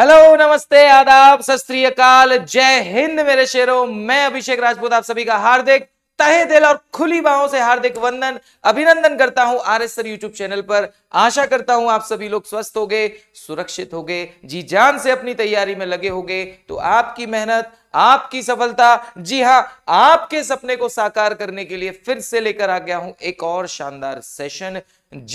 Hello नमस्ते आदाब सत जय हिंद मेरे शेरों मैं अभिषेक राजपूत आप सभी का हार्दिक तहे दिल और खुली बाहों से हार्दिक वंदन अभिनंदन करता हूं R S sir YouTube channel पर आशा करता हूं आप सभी लोग स्वस्थ हो गए सुरक्षित हो गए जी जान से अपनी तैयारी में लगे हो गए तो आपकी मेहनत आपकी सफलता जी हाँ आपके सपने को साकार करने के लिए फिर से लेकर आ गया हूं एक और शानदार सेशन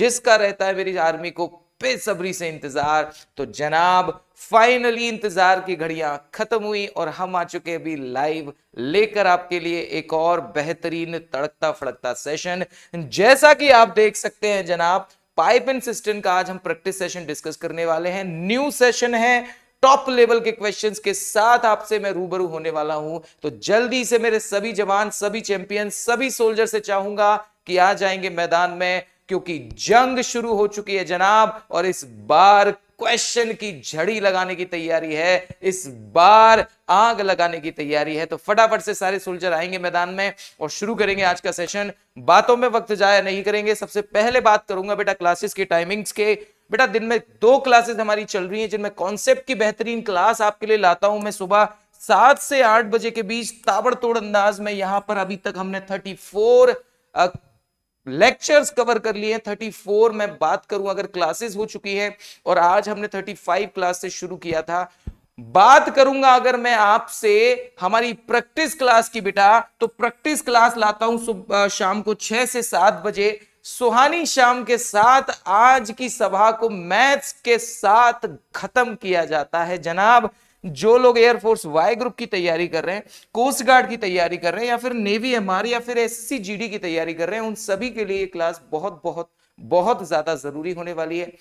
जिसका रहता है मेरी आर्मी को बेसब्री से इंतजार तो जनाब फाइनली इंतजार की घड़ियां खत्म हुई और हम आ चुके अभी लाइव लेकर आपके लिए एक और बेहतरीन तड़कता फड़कता सेशन जैसा कि आप देख सकते हैं जनाब पाइप एंड सिस्टम का आज हम प्रैक्टिस सेशन डिस्कस करने वाले हैं न्यू सेशन है टॉप लेवल के क्वेश्चंस के साथ आपसे मैं रूबरू होने वाला हूं तो जल्दी से मेरे सभी जवान सभी चैंपियन सभी सोल्जर से चाहूंगा कि आ जाएंगे मैदान में क्योंकि जंग शुरू हो चुकी है जनाब और इस बार क्वेश्चन की झड़ी लगाने की तैयारी है इस बार आग लगाने की तैयारी है तो फटाफट से सारे सोल्जर आएंगे मैदान में और शुरू करेंगे आज का सेशन बातों में वक्त जाया नहीं करेंगे सबसे पहले बात करूंगा बेटा क्लासेस के टाइमिंग्स के बेटा दिन में दो क्लासेस हमारी चल रही है जिनमें कॉन्सेप्ट की बेहतरीन क्लास आपके लिए लाता हूं मैं सुबह सात से आठ बजे के बीच ताबड़तोड़ अंदाज में यहां पर अभी तक हमने थर्टी फोर लेक्चर्स कवर कर लिए 34 मैं बात करूं अगर क्लासेस हो चुकी है और आज हमने 35 क्लास से शुरू किया था बात करूंगा अगर मैं आपसे हमारी प्रैक्टिस क्लास की बेटा तो प्रैक्टिस क्लास लाता हूं सुबह शाम को छह से सात बजे सुहानी शाम के साथ आज की सभा को मैथ्स के साथ खत्म किया जाता है जनाब जो लोग एयरफोर्स वाई ग्रुप की तैयारी कर रहे हैं कोस्ट गार्ड की तैयारी कर रहे हैं या फिर नेवी एम या फिर एस जीडी की तैयारी कर रहे हैं उन सभी के लिए क्लास बहुत बहुत बहुत ज्यादा जरूरी होने वाली है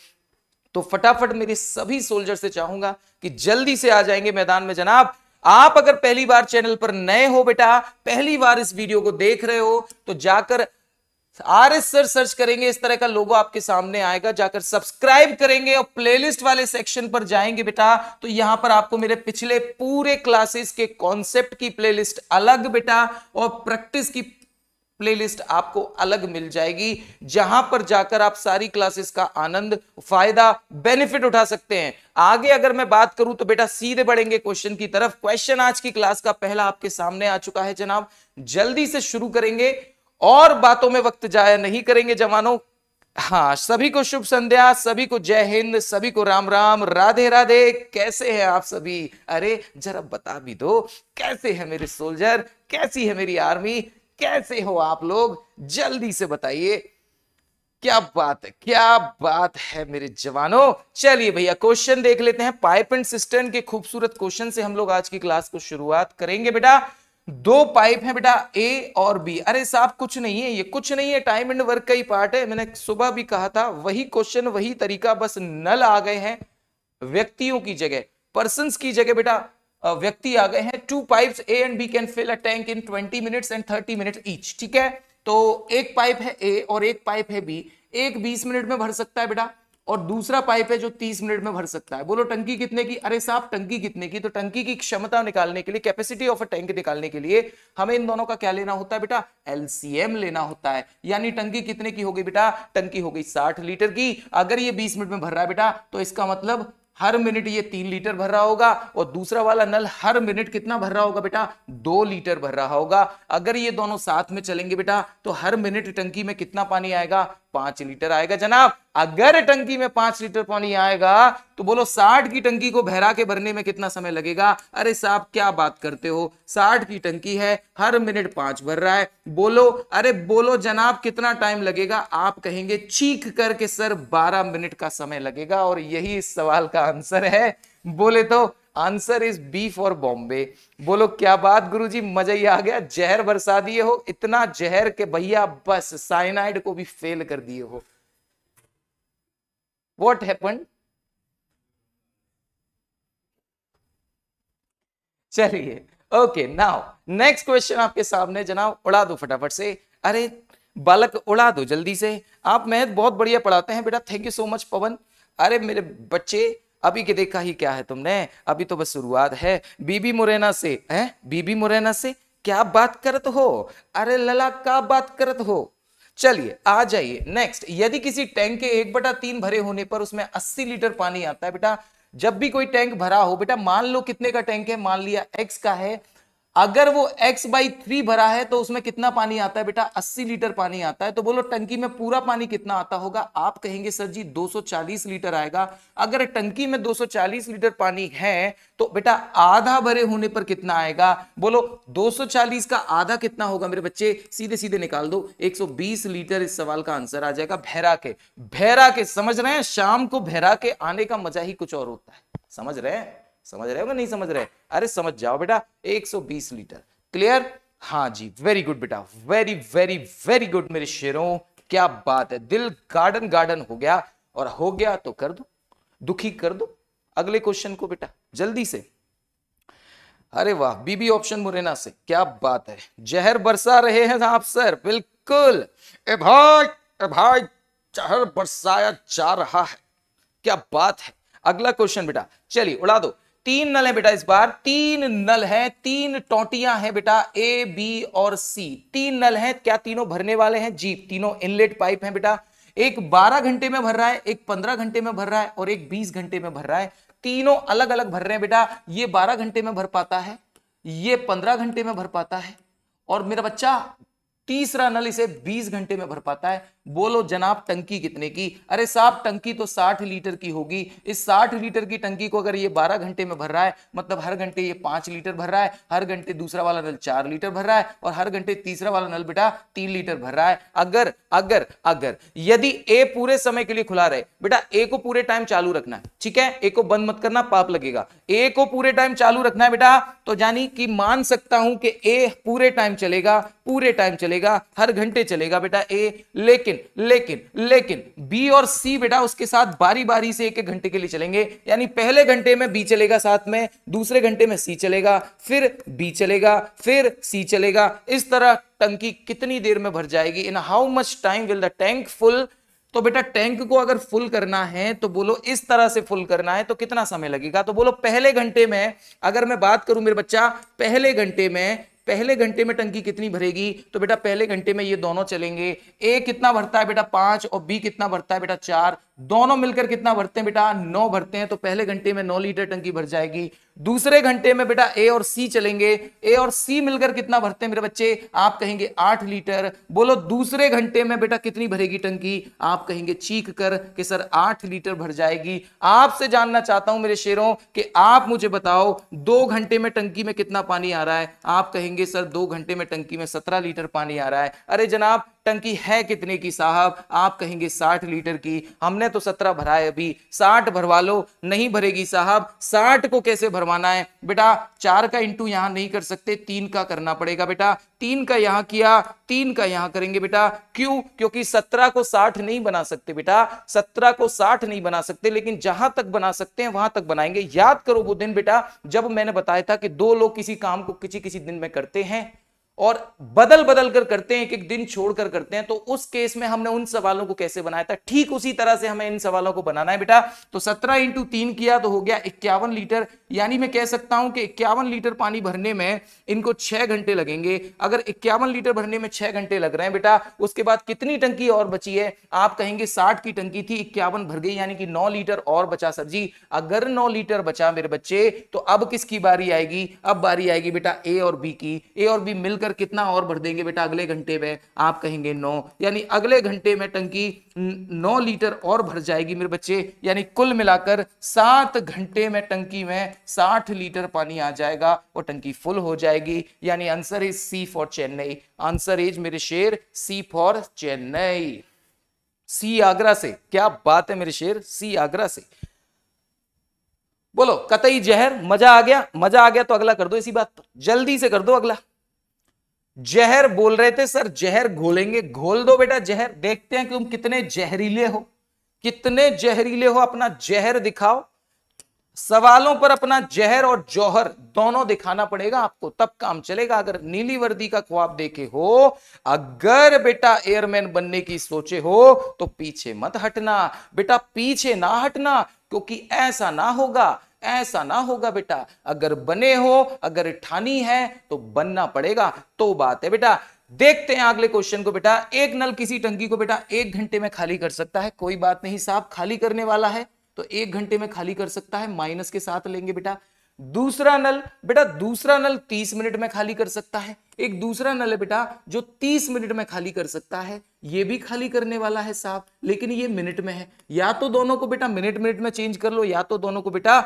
तो फटाफट मेरे सभी सोल्जर से चाहूंगा कि जल्दी से आ जाएंगे मैदान में जनाब आप अगर पहली बार चैनल पर नए हो बेटा पहली बार इस वीडियो को देख रहे हो तो जाकर आर एस सर सर्च करेंगे इस तरह का लोगो आपके सामने आएगा जाकर सब्सक्राइब करेंगे और प्लेलिस्ट वाले सेक्शन पर जाएंगे बेटा तो यहां पर आपको मेरे पिछले पूरे क्लासेस के कॉन्सेप्ट की प्लेलिस्ट अलग बेटा और प्रैक्टिस की प्लेलिस्ट आपको अलग मिल जाएगी जहां पर जाकर आप सारी क्लासेस का आनंद फायदा बेनिफिट उठा सकते हैं आगे अगर मैं बात करूं तो बेटा सीधे बढ़ेंगे क्वेश्चन की तरफ क्वेश्चन आज की क्लास का पहला आपके सामने आ चुका है जनाब जल्दी से शुरू करेंगे और बातों में वक्त जाया नहीं करेंगे जवानों हाँ सभी को शुभ संध्या सभी को जय हिंद सभी को राम राम राधे राधे कैसे हैं आप सभी अरे जरा बता भी दो कैसे हैं मेरे सोल्जर कैसी है मेरी आर्मी कैसे हो आप लोग जल्दी से बताइए क्या बात है क्या बात है मेरे जवानों चलिए भैया क्वेश्चन देख लेते हैं पाइप एंड सिस्टर्न के खूबसूरत क्वेश्चन से हम लोग आज की क्लास को शुरुआत करेंगे बेटा दो पाइप है बेटा ए और बी अरे साहब कुछ नहीं है ये कुछ नहीं है टाइम एंड वर्क का ही पार्ट है मैंने सुबह भी कहा था वही क्वेश्चन वही तरीका बस नल आ गए हैं व्यक्तियों की जगह पर्सन की जगह बेटा व्यक्ति आ गए हैं two pipes A and B can fill a tank in 20 minutes and 30 minute each ठीक है तो एक पाइप है ए और एक पाइप है बी एक 20 मिनट में भर सकता है बेटा और दूसरा पाइप है जो 30 मिनट में भर सकता है बोलो टंकी कितने की अरे साहब टंकी कितने की तो टंकी की क्षमता निकालने के लिए कैपेसिटी ऑफ अ टैंक निकालने के लिए हमें इन दोनों का क्या लेना होता है बेटा एलसीएम लेना होता है यानी टंकी कितने की होगी बेटा टंकी हो गई साठ लीटर की अगर ये बीस मिनट में भर रहा है बेटा तो इसका मतलब हर मिनट ये तीन लीटर भर रहा होगा और दूसरा वाला नल हर मिनट कितना भर रहा होगा बेटा दो लीटर भर रहा होगा अगर ये दोनों साथ में चलेंगे बेटा तो हर मिनट टंकी में कितना पानी आएगा पांच लीटर आएगा जनाब अगर टंकी में पांच लीटर पानी आएगा तो बोलो साठ की टंकी को बहरा के भरने में कितना समय लगेगा अरे साहब क्या बात करते हो साठ की टंकी है हर मिनट पांच भर रहा है बोलो अरे बोलो जनाब कितना टाइम लगेगा आप कहेंगे चीख करके सर बारह मिनट का समय लगेगा और यही इस सवाल का आंसर है बोले तो answer is B for Bombay बोलो क्या बात गुरुजी मजा ही आ गया जहर बरसा दिए हो इतना जहर के भैया बस साइनाइड को भी फेल कर दिए हो वॉट हैपन चलिए ओके नाउ नेक्स्ट क्वेश्चन आपके सामने जनाब उड़ा दो फटाफट से अरे बालक उड़ा दो जल्दी से आप मेहनत बहुत बढ़िया पढ़ाते हैं बेटा thank you so much Pawan अरे मेरे बच्चे अभी के देखा ही क्या है तुमने अभी तो बस शुरुआत है बीबी मुरैना से हैं बीबी मुरैना से क्या बात करत हो अरे लला क्या बात करत हो चलिए आ जाइए नेक्स्ट यदि किसी टैंक के एक बटा तीन भरे होने पर उसमें अस्सी लीटर पानी आता है बेटा जब भी कोई टैंक भरा हो बेटा मान लो कितने का टैंक है मान लिया एक्स का है अगर वो x बाई थ्री भरा है तो उसमें कितना पानी आता है बेटा 80 लीटर पानी आता है तो बोलो टंकी में पूरा पानी कितना आता होगा आप कहेंगे सर जी 240 लीटर आएगा अगर टंकी में 240 लीटर पानी है तो बेटा आधा भरे होने पर कितना आएगा बोलो 240 का आधा कितना होगा मेरे बच्चे सीधे सीधे निकाल दो 120 लीटर इस सवाल का आंसर आ जाएगा भैरा के भैरा के समझ रहे हैं शाम को भैरा के आने का मजा ही कुछ और होता है समझ रहे हैं समझ रहे हो नहीं समझ रहे अरे समझ जाओ बेटा 120 लीटर क्लियर हाँ जी वेरी गुड बेटा वेरी वेरी वेरी गुड मेरे शेरों क्या बात है दिल गार्डन गार्डन हो गया और हो गया तो कर दो दुखी कर दो अगले क्वेश्चन को बेटा जल्दी से अरे वाह बीबी ऑप्शन मुरैना से क्या बात है जहर बरसा रहे हैं आप सर बिल्कुल ए भाई ए भाई जहर बरसाया जा रहा है क्या बात है अगला क्वेश्चन बेटा चलिए उड़ा दो तीन नल है बेटा इस बार तीन नल है तीन टोटियां हैं बेटा ए बी और सी तीन नल है क्या तीनों भरने वाले हैं जी तीनों इनलेट पाइप है बेटा एक 12 घंटे में भर रहा है एक 15 घंटे में भर रहा है और एक 20 घंटे में भर रहा है तीनों अलग अलग भर रहे हैं बेटा ये 12 घंटे में भर पाता है ये 15 घंटे में भर पाता है और मेरा बच्चा तीसरा नल इसे 20 घंटे में भर पाता है बोलो जनाब टंकी कितने की अरे साहब टंकी तो 60 लीटर की होगी इस 60 लीटर की टंकी को अगर ये 12 घंटे में भर रहा है मतलब हर घंटे ये 5 लीटर भर रहा है हर घंटे दूसरा वाला नल 4 लीटर भर रहा है और हर घंटे तीसरा वाला नल बेटा 3 लीटर भर रहा है अगर अगर अगर यदि ए पूरे समय के लिए खुला रहे बेटा ए को पूरे टाइम चालू रखना है ठीक है ए को बंद मत करना पाप लगेगा ए को पूरे टाइम चालू रखना है बेटा तो जानी कि मान सकता हूं कि ए पूरे टाइम चलेगा पूरे टाइम चलेगा चलेगा हर घंटे चलेगा बेटा ए लेकिन लेकिन लेकिन बी और सी बेटा उसके साथ बारी बारी से एक एक घंटे के लिए चलेंगे यानी पहले घंटे में बी चलेगा साथ में दूसरे घंटे में सी चलेगा फिर बी चलेगा फिर सी चलेगा इस तरह टंकी कितनी देर में भर जाएगी in how much time will the tank full तो बेटा टैंक को अगर फुल करना है तो बोलो इस तरह से फुल करना है तो कितना समय लगेगा तो बोलो पहले घंटे में अगर मैं बात करूं मेरे बच्चा पहले घंटे में पहले घंटे में टंकी कितनी भरेगी तो बेटा पहले घंटे में ये दोनों चलेंगे ए कितना भरता है बेटा पांच और बी कितना भरता है बेटा चार दोनों मिलकर कितना भरते हैं बेटा नौ भरते हैं तो पहले घंटे में नौ लीटर टंकी भर जाएगी दूसरे घंटे में बेटा ए और सी चलेंगे ए और सी मिलकर कितना भरते हैं मेरे बच्चे आप कहेंगे आठ लीटर बोलो दूसरे घंटे में बेटा कितनी भरेगी टंकी आप कहेंगे चीख कर कि सर आठ लीटर भर जाएगी आपसे जानना चाहता हूं मेरे शेरों कि आप मुझे बताओ दो घंटे में टंकी में कितना पानी आ रहा है आप कहेंगे सर दो घंटे में टंकी में सत्रह लीटर पानी आ रहा है अरे जनाब टंकी है कितने की साहब आप कहेंगे साठ लीटर की हमने तो सत्रह भरा है अभी साठ भरवा लो नहीं भरेगी साहब साठ को कैसे भरवाना है बेटा चार का इंटू यहां नहीं कर सकते तीन का करना पड़ेगा बेटा तीन का यहां किया तीन का यहां करेंगे बेटा क्यों क्योंकि सत्रह को साठ नहीं बना सकते बेटा सत्रह को साठ नहीं बना सकते लेकिन जहां तक बना सकते हैं वहां तक बनाएंगे याद करो वो दिन बेटा जब मैंने बताया था कि दो लोग किसी काम को किसी किसी दिन में करते हैं और बदल बदल कर करते हैं एक एक दिन छोड़कर करते हैं तो उस केस में हमने उन सवालों को कैसे बनाया था ठीक उसी तरह से हमें इन सवालों को बनाना है बेटा तो 17 इंटू तीन किया तो हो गया इक्यावन लीटर यानी मैं कह सकता हूं कि इक्यावन लीटर पानी भरने में इनको छह घंटे लगेंगे अगर इक्यावन लीटर भरने में छह घंटे लग रहे हैं बेटा उसके बाद कितनी टंकी और बची है आप कहेंगे साठ की टंकी थी इक्यावन भर गई यानी कि नौ लीटर और बचा सर जी अगर नौ लीटर बचा मेरे बच्चे तो अब किसकी बारी आएगी अब बारी आएगी बेटा ए और बी की ए और बी मिलकर बढ़कर कितना और भर देंगे बेटा अगले घंटे में आप कहेंगे नौ यानी अगले घंटे में टंकी नौ लीटर और भर जाएगी मेरे बच्चे यानी कुल मिलाकर सात घंटे में टंकी में साठ लीटर पानी आ जाएगा और टंकी फुल हो जाएगी यानी answer is C for Chennai answer is मेरे शेर C for Chennai C Agra से क्या बात है मेरे शेर सी आगरा से बोलो कतई जहर मजा आ गया मजा आ गया तो अगला कर दो इसी बात पर जल्दी से कर दो अगला जहर बोल रहे थे सर जहर घोलेंगे घोल दो बेटा जहर देखते हैं कि तुम कितने जहरीले हो कितने जहरीले हो अपना जहर दिखाओ सवालों पर अपना जहर और जौहर दोनों दिखाना पड़ेगा आपको तब काम चलेगा अगर नीली वर्दी का ख्वाब देखे हो अगर बेटा एयरमैन बनने की सोचे हो तो पीछे मत हटना बेटा पीछे ना हटना क्योंकि ऐसा ना होगा ऐसा ना होगा बेटा अगर बने हो अगर ठानी है तो बनना पड़ेगा तो बात है बेटा देखते हैं अगले क्वेश्चन को बेटा एक नल किसी टंकी को बेटा एक घंटे में खाली कर सकता है कोई बात नहीं साहब खाली करने वाला है तो एक घंटे में खाली कर सकता है माइनस के साथ लेंगे बेटा दूसरा नल बेटा दूसरा नल तीस मिनट में खाली कर सकता है एक दूसरा नल है बेटा जो तीस मिनट में खाली कर सकता है ये भी खाली करने वाला है साहब लेकिन ये मिनट में है या तो दोनों को बेटा मिनट मिनट में चेंज कर लो या तो दोनों को बेटा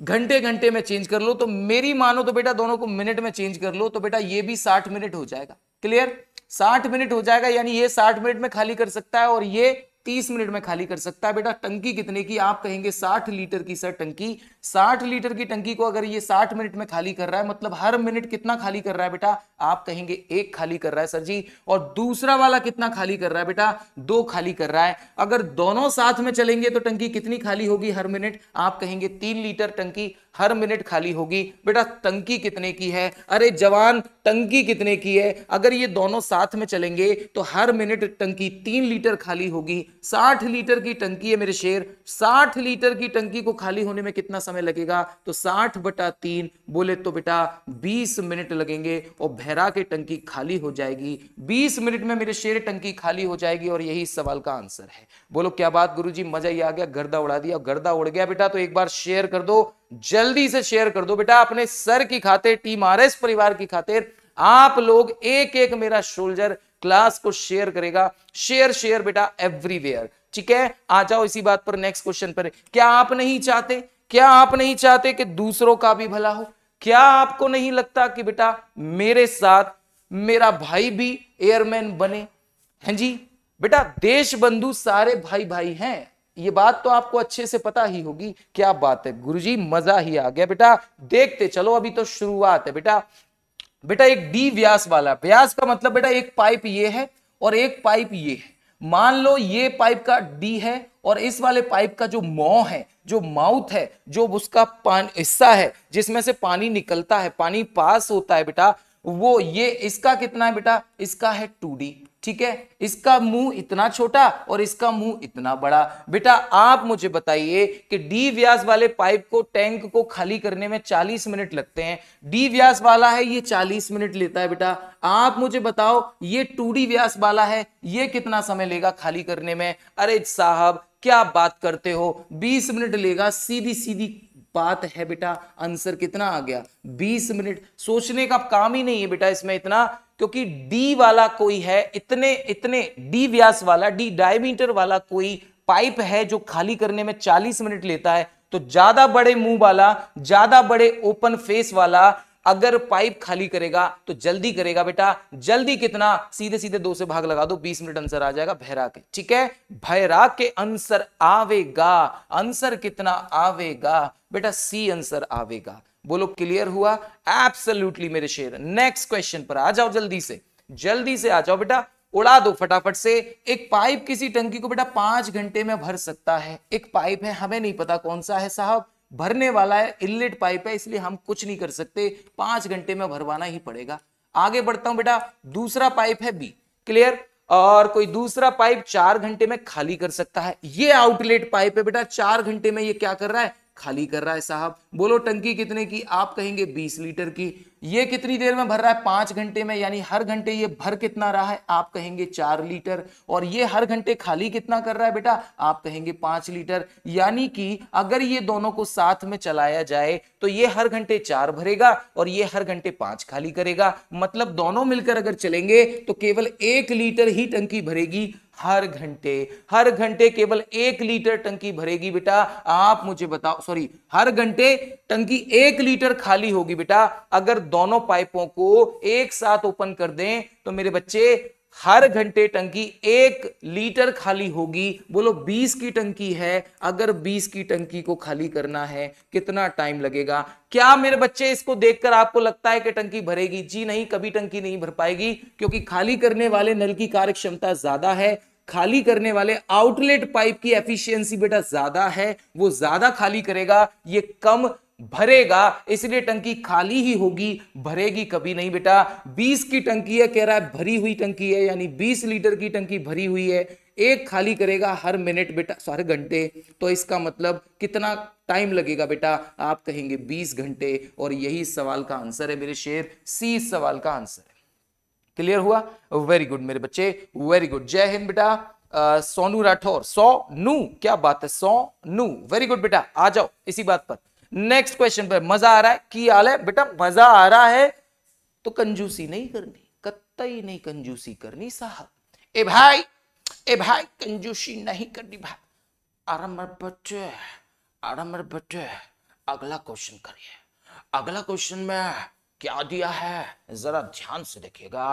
घंटे घंटे में चेंज कर लो तो मेरी मानो तो बेटा दोनों को मिनट में चेंज कर लो तो बेटा ये भी साठ मिनट हो जाएगा क्लियर साठ मिनट हो जाएगा यानी ये साठ मिनट में खाली कर सकता है और ये तीस मिनट में खाली कर सकता है बेटा टंकी कितने की आप कहेंगे साठ लीटर की सर टंकी साठ लीटर की टंकी को अगर ये साठ मिनट में खाली कर रहा है मतलब हर मिनट कितना खाली कर रहा है बेटा आप कहेंगे एक खाली कर रहा है सर जी और दूसरा वाला कितना खाली कर रहा है बेटा दो खाली कर रहा है अगर दोनों साथ में चलेंगे तो टंकी कितनी खाली होगी हर मिनट आप कहेंगे तीन लीटर टंकी हर मिनट खाली होगी बेटा तंकी कितने की है अरे जवान टंकी कितने की है अगर ये दोनों साथ में चलेंगे तो हर मिनट टंकी तीन लीटर खाली होगी साठ लीटर की टंकी है मेरे शेर साठ लीटर की टंकी को खाली होने में कितना समय लगेगा तो साठ बटा तीन बोले तो बेटा बीस मिनट लगेंगे और भैरा की टंकी खाली हो जाएगी बीस मिनट में मेरे शेर टंकी खाली हो जाएगी और यही सवाल का आंसर है बोलो क्या बात गुरु जी मजा ही आ गया गर्दा उड़ा दिया गर्दा उड़ गया बेटा तो एक बार शेयर कर दो जल्दी से शेयर कर दो बेटा अपने सर की खातिर टीम आरएस परिवार की खातिर आप लोग एक एक मेरा सोल्जर क्लास को शेयर करेगा शेयर शेयर बेटा एवरीवेयर ठीक है आ जाओ इसी बात पर नेक्स्ट क्वेश्चन पर क्या आप नहीं चाहते क्या आप नहीं चाहते कि दूसरों का भी भला हो क्या आपको नहीं लगता कि बेटा मेरे साथ मेरा भाई भी एयरमैन बने हैं जी बेटा देश बंधु सारे भाई भाई हैं ये बात तो आपको अच्छे से पता ही होगी क्या बात है गुरुजी मजा ही आ गया बेटा देखते चलो अभी तो शुरुआत है बेटा बेटा एक डी व्यास वाला व्यास का मतलब बेटा एक पाइप ये है और एक पाइप ये है मान लो ये पाइप का डी है और इस वाले पाइप का जो मौ है जो माउथ है जो उसका हिस्सा है जिसमें से पानी निकलता है पानी पास होता है बेटा वो ये इसका कितना है बेटा इसका है टू डी ठीक है इसका मुंह इतना छोटा और इसका मुंह इतना बड़ा बेटा आप मुझे बताइए कि डी व्यास वाले पाइप को टैंक को खाली करने में 40 मिनट लगते हैं डी व्यास वाला है ये 40 मिनट लेता है बेटा आप मुझे बताओ ये टू व्यास वाला है ये कितना समय लेगा खाली करने में अरे साहब क्या बात करते हो 20 मिनट लेगा सीधी सीधी बात है बेटा आंसर कितना आ गया 20 मिनट सोचने का काम ही नहीं है बेटा इसमें इतना क्योंकि डी वाला कोई है इतने इतने डी व्यास वाला डी डायमीटर वाला कोई पाइप है जो खाली करने में 40 मिनट लेता है तो ज्यादा बड़े मुंह वाला ज्यादा बड़े ओपन फेस वाला अगर पाइप खाली करेगा तो जल्दी करेगा बेटा जल्दी कितना सीधे सीधे दो से भाग लगा दो बीस मिनट आंसर आ जाएगा भैरा के ठीक है भैरा के आंसर आवेगा आंसर कितना आवेगा बेटा सी आंसर आवेगा बोलो क्लियर हुआ एब्सोल्युटली मेरे शेर नेक्स्ट क्वेश्चन पर आ जाओ जल्दी से जल्दी से आ जाओ बेटा उड़ा दो फटाफट से एक पाइप किसी टंकी को बेटा पांच घंटे में भर सकता है एक पाइप है हमें नहीं पता कौन सा है साहब भरने वाला है इनलेट पाइप है इसलिए हम कुछ नहीं कर सकते पांच घंटे में भरवाना ही पड़ेगा आगे बढ़ता हूं बेटा दूसरा पाइप है बी क्लियर और कोई दूसरा पाइप चार घंटे में खाली कर सकता है ये आउटलेट पाइप है बेटा चार घंटे में ये क्या कर रहा है खाली कर रहा है साहब बोलो टंकी कितने की आप कहेंगे 20 लीटर की ये कितनी देर में भर रहा है पांच घंटे में यानी हर घंटे ये भर कितना रहा है आप कहेंगे चार लीटर और ये हर घंटे खाली कितना कर रहा है बेटा आप कहेंगे पांच लीटर यानी कि अगर ये दोनों को साथ में चलाया जाए तो ये हर घंटे चार भरेगा और ये हर घंटे पांच खाली करेगा मतलब दोनों मिलकर अगर चलेंगे तो केवल एक लीटर ही टंकी भरेगी हर घंटे हर घंटे केवल एक लीटर टंकी भरेगी बेटा आप मुझे बताओ सॉरी हर घंटे टंकी एक लीटर खाली होगी बेटा अगर दोनों पाइपों को एक साथ ओपन कर दें तो मेरे बच्चे हर घंटे टंकी एक लीटर खाली होगी बोलो 20 की टंकी है अगर 20 की टंकी को खाली करना है कितना टाइम लगेगा क्या मेरे बच्चे इसको देखकर आपको लगता है कि टंकी भरेगी जी नहीं कभी टंकी नहीं भर पाएगी क्योंकि खाली करने वाले नल की कार्य क्षमता ज्यादा है खाली करने वाले आउटलेट पाइप की एफिशिएंसी बेटा ज्यादा है वो ज्यादा खाली करेगा ये कम भरेगा इसलिए टंकी खाली ही होगी भरेगी कभी नहीं बेटा 20 की टंकी है कह रहा है भरी हुई टंकी है यानी 20 लीटर की टंकी भरी हुई है एक खाली करेगा हर मिनट बेटा हर घंटे तो इसका मतलब कितना टाइम लगेगा बेटा आप कहेंगे 20 घंटे और यही सवाल का आंसर है मेरे शेर सी सवाल का आंसर है क्लियर हुआ वेरी गुड मेरे बच्चे वेरी गुड जय हिंद बेटा सोनू राठौर सो नू क्या बात है सो नू वेरी गुड बेटा आ जाओ इसी बात पर नेक्स्ट क्वेश्चन पर मजा आ रहा है की हाल है बेटा मजा आ रहा है तो कंजूसी नहीं करनी कतई नहीं कंजूसी करनी साहब ए भाई ए भाई कंजूसी नहीं करनी भाई आराम बच्चे आराम बच्चे अगला क्वेश्चन करिए अगला क्वेश्चन में क्या दिया है जरा ध्यान से देखिएगा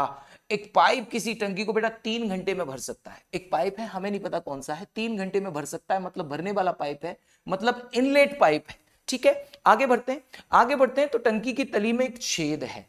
एक पाइप किसी टंकी को बेटा तीन घंटे में भर सकता है एक पाइप है हमें नहीं पता कौन सा है तीन घंटे में भर सकता है मतलब भरने वाला पाइप है मतलब इनलेट पाइप है ठीक है आगे बढ़ते हैं आगे बढ़ते हैं तो टंकी की तली में एक छेद है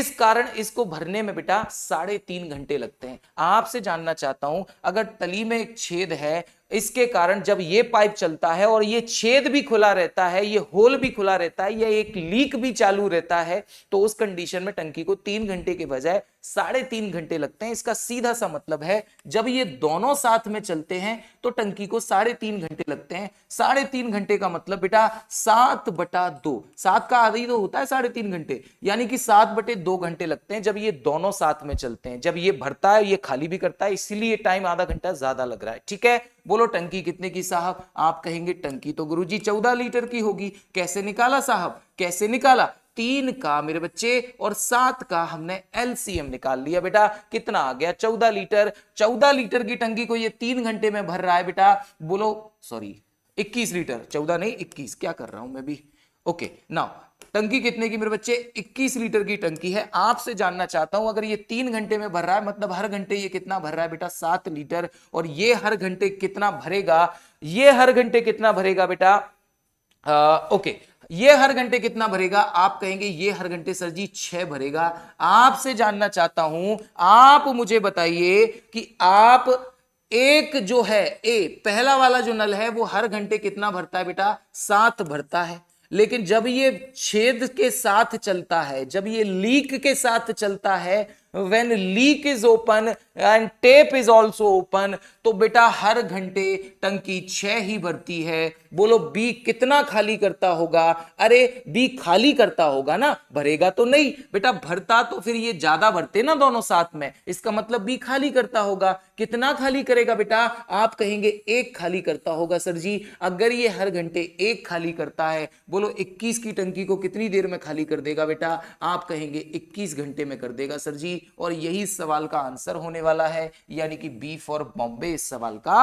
इस कारण इसको भरने में बेटा साढ़े तीन घंटे लगते हैं आपसे जानना चाहता हूं अगर तली में एक छेद है इसके कारण जब ये पाइप चलता है और ये छेद भी खुला रहता है ये होल भी खुला रहता है या एक लीक भी चालू रहता है तो उस कंडीशन में टंकी को तीन घंटे के बजाय साढ़े तीन घंटे लगते हैं इसका सीधा सा मतलब है जब ये दोनों साथ में चलते हैं तो टंकी को साढ़े तीन घंटे लगते हैं साढ़े तीन घंटे का मतलब बेटा सात बटा दो सात का आधा ही तो होता है साढ़े तीन घंटे यानी कि सात बटे दो घंटे लगते हैं जब ये दोनों साथ में चलते हैं जब ये भरता है ये खाली भी करता है इसीलिए टाइम आधा घंटा ज्यादा लग रहा है ठीक है बोलो टंकी कितने की साहब आप कहेंगे टंकी तो गुरुजी चौदह लीटर की होगी कैसे निकाला साहब कैसे निकाला तीन का मेरे बच्चे और सात का हमने एलसीएम निकाल लिया बेटा कितना आ गया चौदह लीटर चौदह लीटर की टंकी को ये तीन घंटे में भर रहा है बेटा बोलो सॉरी इक्कीस लीटर चौदह नहीं इक्कीस क्या कर रहा हूं मैं भी ओके नाउ टंकी कितने की मेरे बच्चे 21 लीटर की टंकी है आपसे जानना चाहता हूं अगर ये तीन घंटे में भर रहा है मतलब हर घंटे ये कितना भर रहा है बेटा सात लीटर और ये हर घंटे कितना भरेगा ये हर घंटे कितना भरेगा बेटा ओके ये हर घंटे कितना भरेगा आप कहेंगे ये हर घंटे सर जी छह भरेगा आपसे जानना चाहता हूं आप मुझे बताइए कि आप एक जो है ए पहला वाला जो नल है वो हर घंटे कितना भरता है बेटा सात भरता है लेकिन जब ये छेद के साथ चलता है जब ये लीक के साथ चलता है when leak is open and tap is also open तो बेटा हर घंटे टंकी छह ही भरती है बोलो बी कितना खाली करता होगा अरे बी खाली करता होगा ना भरेगा तो नहीं बेटा भरता तो फिर ये ज्यादा भरते ना दोनों साथ में इसका मतलब बी खाली करता होगा कितना खाली करेगा बेटा आप कहेंगे एक खाली करता होगा सर जी अगर ये हर घंटे एक खाली करता है बोलो 21 की टंकी को कितनी देर में खाली कर देगा बेटा आप कहेंगे 21 घंटे में कर देगा सर जी और यही सवाल का आंसर होने वाला है यानी कि बी फॉर बॉम्बे इस सवाल का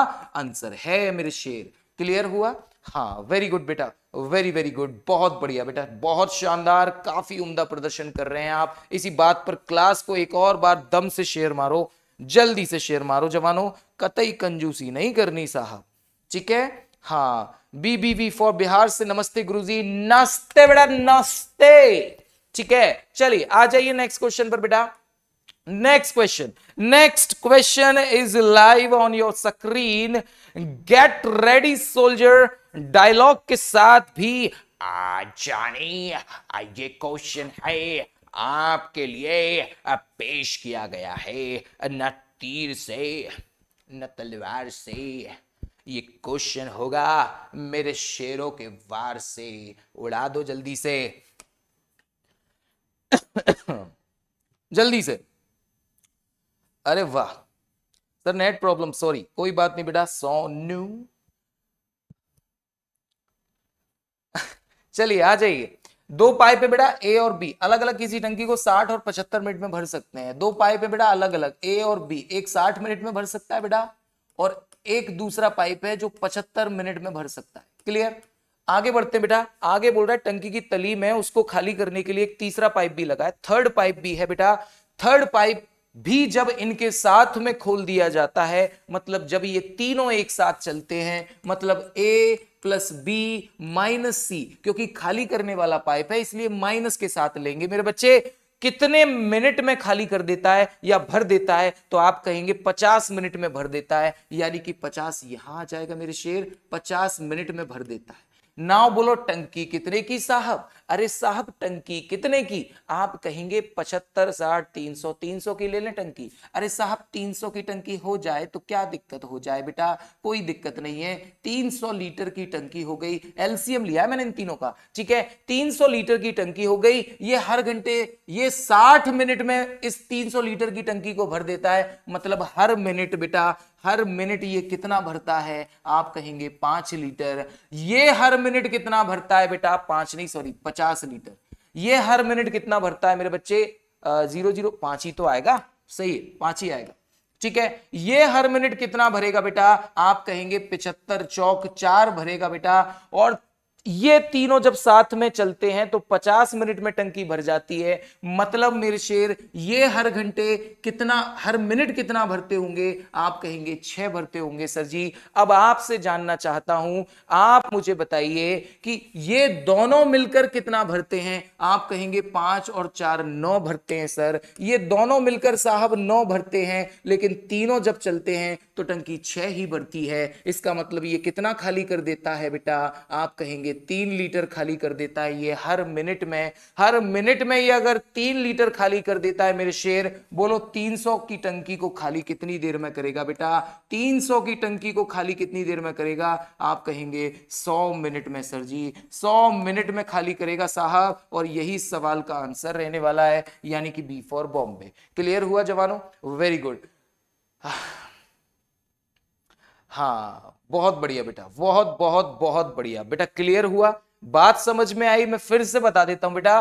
आंसर है मेरे शेर क्लियर हुआ हाँ वेरी गुड बेटा वेरी वेरी गुड बहुत बढ़िया बेटा बहुत शानदार काफी उम्दा प्रदर्शन कर रहे हैं आप इसी बात पर क्लास को एक और बार दम से शेयर मारो जल्दी से शेयर मारो जवानों कतई कंजूसी नहीं करनी साहब ठीक है हाँ बीबीवी फॉर बिहार से नमस्ते गुरुजी नमस्ते बेटा नमस्ते ठीक है चलिए आ जाइए नेक्स्ट क्वेश्चन पर बेटा Next question. Next question is live on your screen. Get ready soldier dialogue के साथ भी आ जानी ये क्वेश्चन है आपके लिए पेश किया गया है न तीर से न तलवार से ये क्वेश्चन होगा मेरे शेरों के वार से उड़ा दो जल्दी से जल्दी से अरे वाह सर नेट प्रॉब्लम सॉरी कोई बात नहीं बेटा सोनू चलिए आ जाइए दो पाइप है बेटा ए और बी अलग अलग किसी टंकी को 60 और 75 मिनट में भर सकते हैं दो पाइप है बेटा अलग अलग ए और बी एक 60 मिनट में भर सकता है बेटा और एक दूसरा पाइप है जो 75 मिनट में भर सकता है क्लियर आगे बढ़ते बेटा आगे बोल रहा है टंकी की तली में उसको खाली करने के लिए एक तीसरा पाइप भी लगा है थर्ड पाइप भी है बेटा थर्ड पाइप भी जब इनके साथ में खोल दिया जाता है मतलब जब ये तीनों एक साथ चलते हैं मतलब A plus B minus C क्योंकि खाली करने वाला पाइप है इसलिए माइनस के साथ लेंगे मेरे बच्चे कितने मिनट में खाली कर देता है या भर देता है तो आप कहेंगे 50 मिनट में भर देता है यानी कि 50 यहां आ जाएगा मेरे शेर 50 मिनट में भर देता है नाव बोलो टंकी कितने की साहब अरे साहब टंकी कितने की आप कहेंगे पचहत्तर साठ तीन सौ तीन सौ की ले लें टंकी अरे साहब तीन सौ की टंकी हो जाए तो क्या दिक्कत हो जाए बेटा कोई दिक्कत नहीं है तीन सौ लीटर की टंकी हो गई एलसीएम लिया मैंने इन तीनों का ठीक है तीन सौ लीटर की टंकी हो गई ये हर घंटे ये साठ मिनट में इस तीन सौ लीटर की टंकी को भर देता है मतलब हर मिनट बेटा हर मिनट ये कितना भरता है आप कहेंगे पांच लीटर ये हर मिनट कितना भरता है बेटा पांच नहीं सॉरी पचास लीटर ये हर मिनट कितना भरता है मेरे बच्चे जीरो जीरो पांच ही तो आएगा सही है पांच ही आएगा ठीक है ये हर मिनट कितना भरेगा बेटा आप कहेंगे पिछहत्तर चौक चार भरेगा बेटा और ये तीनों जब साथ में चलते हैं तो 50 मिनट में टंकी भर जाती है मतलब मेरे शेर ये हर घंटे कितना हर मिनट कितना भरते होंगे आप कहेंगे छह भरते होंगे सर जी अब आपसे जानना चाहता हूं आप मुझे बताइए कि ये दोनों मिलकर कितना भरते हैं आप कहेंगे पांच और चार नौ भरते हैं सर ये दोनों मिलकर साहब नौ भरते हैं लेकिन तीनों जब चलते हैं तो टंकी छह ही भरती है इसका मतलब ये कितना खाली कर देता है बेटा आप कहेंगे तीन लीटर खाली कर देता है ये हर मिनट में हर मिनट में ये अगर तीन लीटर खाली कर देता है मेरे शेर बोलो 300 की टंकी को खाली कितनी देर में करेगा बेटा 300 की टंकी को खाली कितनी देर में करेगा आप कहेंगे 100 मिनट में सर जी 100 मिनट में खाली करेगा साहब और यही सवाल का आंसर रहने वाला है यानी कि बी फॉर बॉम्बे क्लियर हुआ जवानों वेरी गुड हाँ बहुत बढ़िया बेटा बहुत बहुत बहुत बढ़िया बेटा क्लियर हुआ बात समझ में आई मैं फिर से बता देता हूं बेटा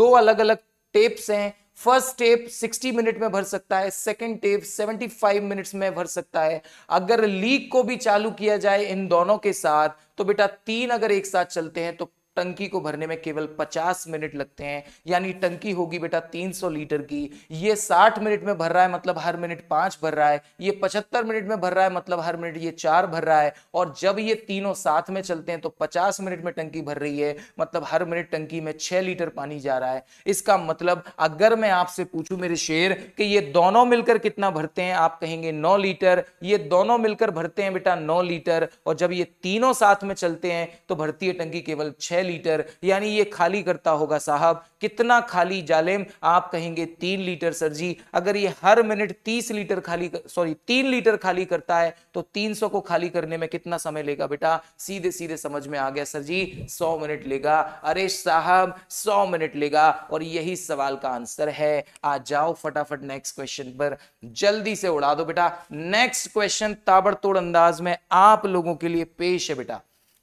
दो अलग अलग टेप्स हैं फर्स्ट टेप 60 मिनट में भर सकता है सेकंड टेप 75 मिनट्स में भर सकता है अगर लीक को भी चालू किया जाए इन दोनों के साथ तो बेटा तीन अगर एक साथ चलते हैं तो टंकी को भरने में केवल 50 मिनट लगते हैं यानी टंकी होगी बेटा 300 लीटर की ये 60 मिनट में भर रहा है मतलब हर मिनट पांच भर रहा है ये 75 मिनट में भर रहा है मतलब हर मिनट ये चार भर रहा है और जब ये तीनों साथ में चलते हैं तो 50 मिनट में टंकी भर रही है मतलब हर मिनट टंकी में छह लीटर पानी जा रहा है इसका मतलब अगर मैं आपसे पूछू मेरे शेर कि ये दोनों मिलकर कितना भरते हैं आप कहेंगे नौ लीटर ये दोनों मिलकर भरते हैं बेटा नौ लीटर और जब ये तीनों साथ में चलते हैं तो भरती है टंकी केवल छह छह लीटर यानी ये खाली करता होगा साहब कितना खाली जालिम आप कहेंगे तीन लीटर सर जी अगर ये हर मिनट तीस लीटर खाली सॉरी तीन लीटर खाली करता है तो तीन सौ को खाली करने में कितना समय लेगा बेटा सीधे सीधे समझ में आ गया सर जी सौ मिनट लेगा अरे साहब सौ मिनट लेगा और यही सवाल का आंसर है आ जाओ फटाफट नेक्स्ट क्वेश्चन पर जल्दी से उड़ा दो बेटा नेक्स्ट क्वेश्चन ताबड़तोड़ अंदाज में आप लोगों के लिए पेश है बेटा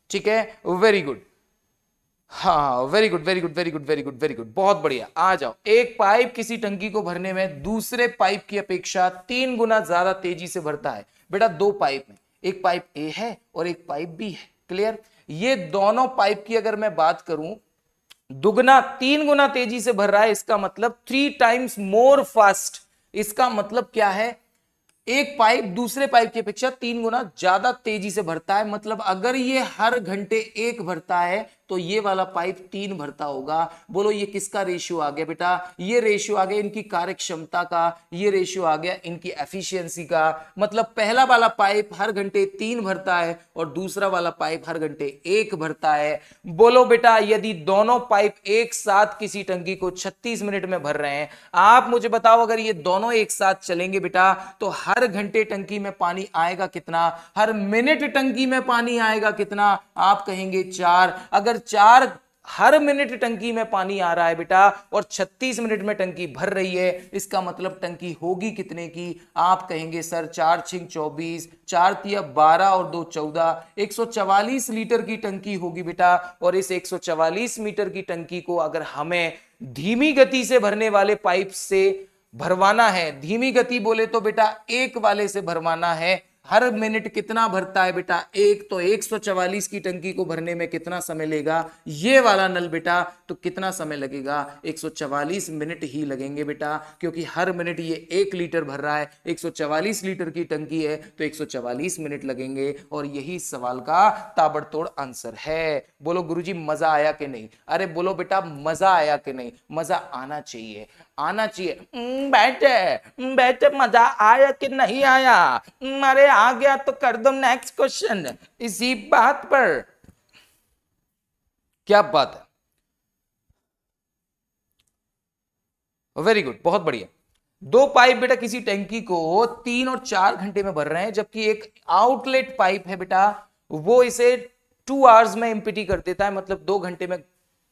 ठीक है वेरी गुड हाँ very good very good very good very good very good बहुत बढ़िया आ जाओ एक पाइप किसी टंकी को भरने में दूसरे पाइप की अपेक्षा तीन गुना ज्यादा तेजी से भरता है बेटा दो पाइप में एक पाइप ए है और एक पाइप बी है क्लियर ये दोनों पाइप की अगर मैं बात करूं दुगना तीन गुना तेजी से भर रहा है इसका मतलब थ्री टाइम्स मोर फास्ट इसका मतलब क्या है एक पाइप दूसरे पाइप की अपेक्षा तीन गुना ज्यादा तेजी से भरता है मतलब अगर ये हर घंटे एक भरता है तो ये वाला पाइप तीन भरता होगा बोलो ये किसका रेशियो आ गया बेटा ये रेशियो आ गया इनकी कार्य क्षमता का ये रेशियो आ गया इनकी एफिशिएंसी का मतलब पहला वाला पाइप हर घंटे तीन भरता है और दूसरा वाला पाइप हर घंटे एक भरता है बोलो बेटा यदि दोनों पाइप एक साथ किसी टंकी को छत्तीस मिनट में भर रहे हैं आप मुझे बताओ अगर ये दोनों एक साथ चलेंगे बेटा तो हर घंटे टंकी में पानी आएगा कितना हर मिनट टंकी में पानी आएगा कितना आप कहेंगे चार अगर अगर चार हर मिनट टंकी में पानी आ रहा है बेटा और 36 मिनट में टंकी भर रही है इसका मतलब टंकी होगी कितने की आप कहेंगे सर चार छिंग चौबीस चार तिया बारह और दो चौदह एक लीटर की टंकी होगी बेटा और इस 144 मीटर की टंकी को अगर हमें धीमी गति से भरने वाले पाइप से भरवाना है धीमी गति बोले तो बेटा एक वाले से भरवाना है हर मिनट कितना भरता है बेटा एक तो 144 की टंकी को भरने में कितना समय लेगा ये वाला नल बेटा तो कितना समय लगेगा 144 मिनट ही लगेंगे बेटा क्योंकि हर मिनट ये एक लीटर भर रहा है 144 लीटर की टंकी है तो 144 मिनट लगेंगे और यही सवाल का ताबड़तोड़ आंसर है बोलो गुरुजी मजा आया कि नहीं अरे बोलो बेटा मजा आया कि नहीं मजा आना चाहिए आना चाहिए हम्म, बैठे हम्म, बैठे मजा आया कि नहीं आया हम्म, अरे आ गया तो कर दो नेक्स्ट क्वेश्चन इसी बात पर क्या बात है वेरी गुड बहुत बढ़िया दो पाइप बेटा किसी टैंकी को तीन और चार घंटे में भर रहे हैं जबकि एक आउटलेट पाइप है बेटा वो इसे टू आवर्स में एमपीटी कर देता है मतलब दो घंटे में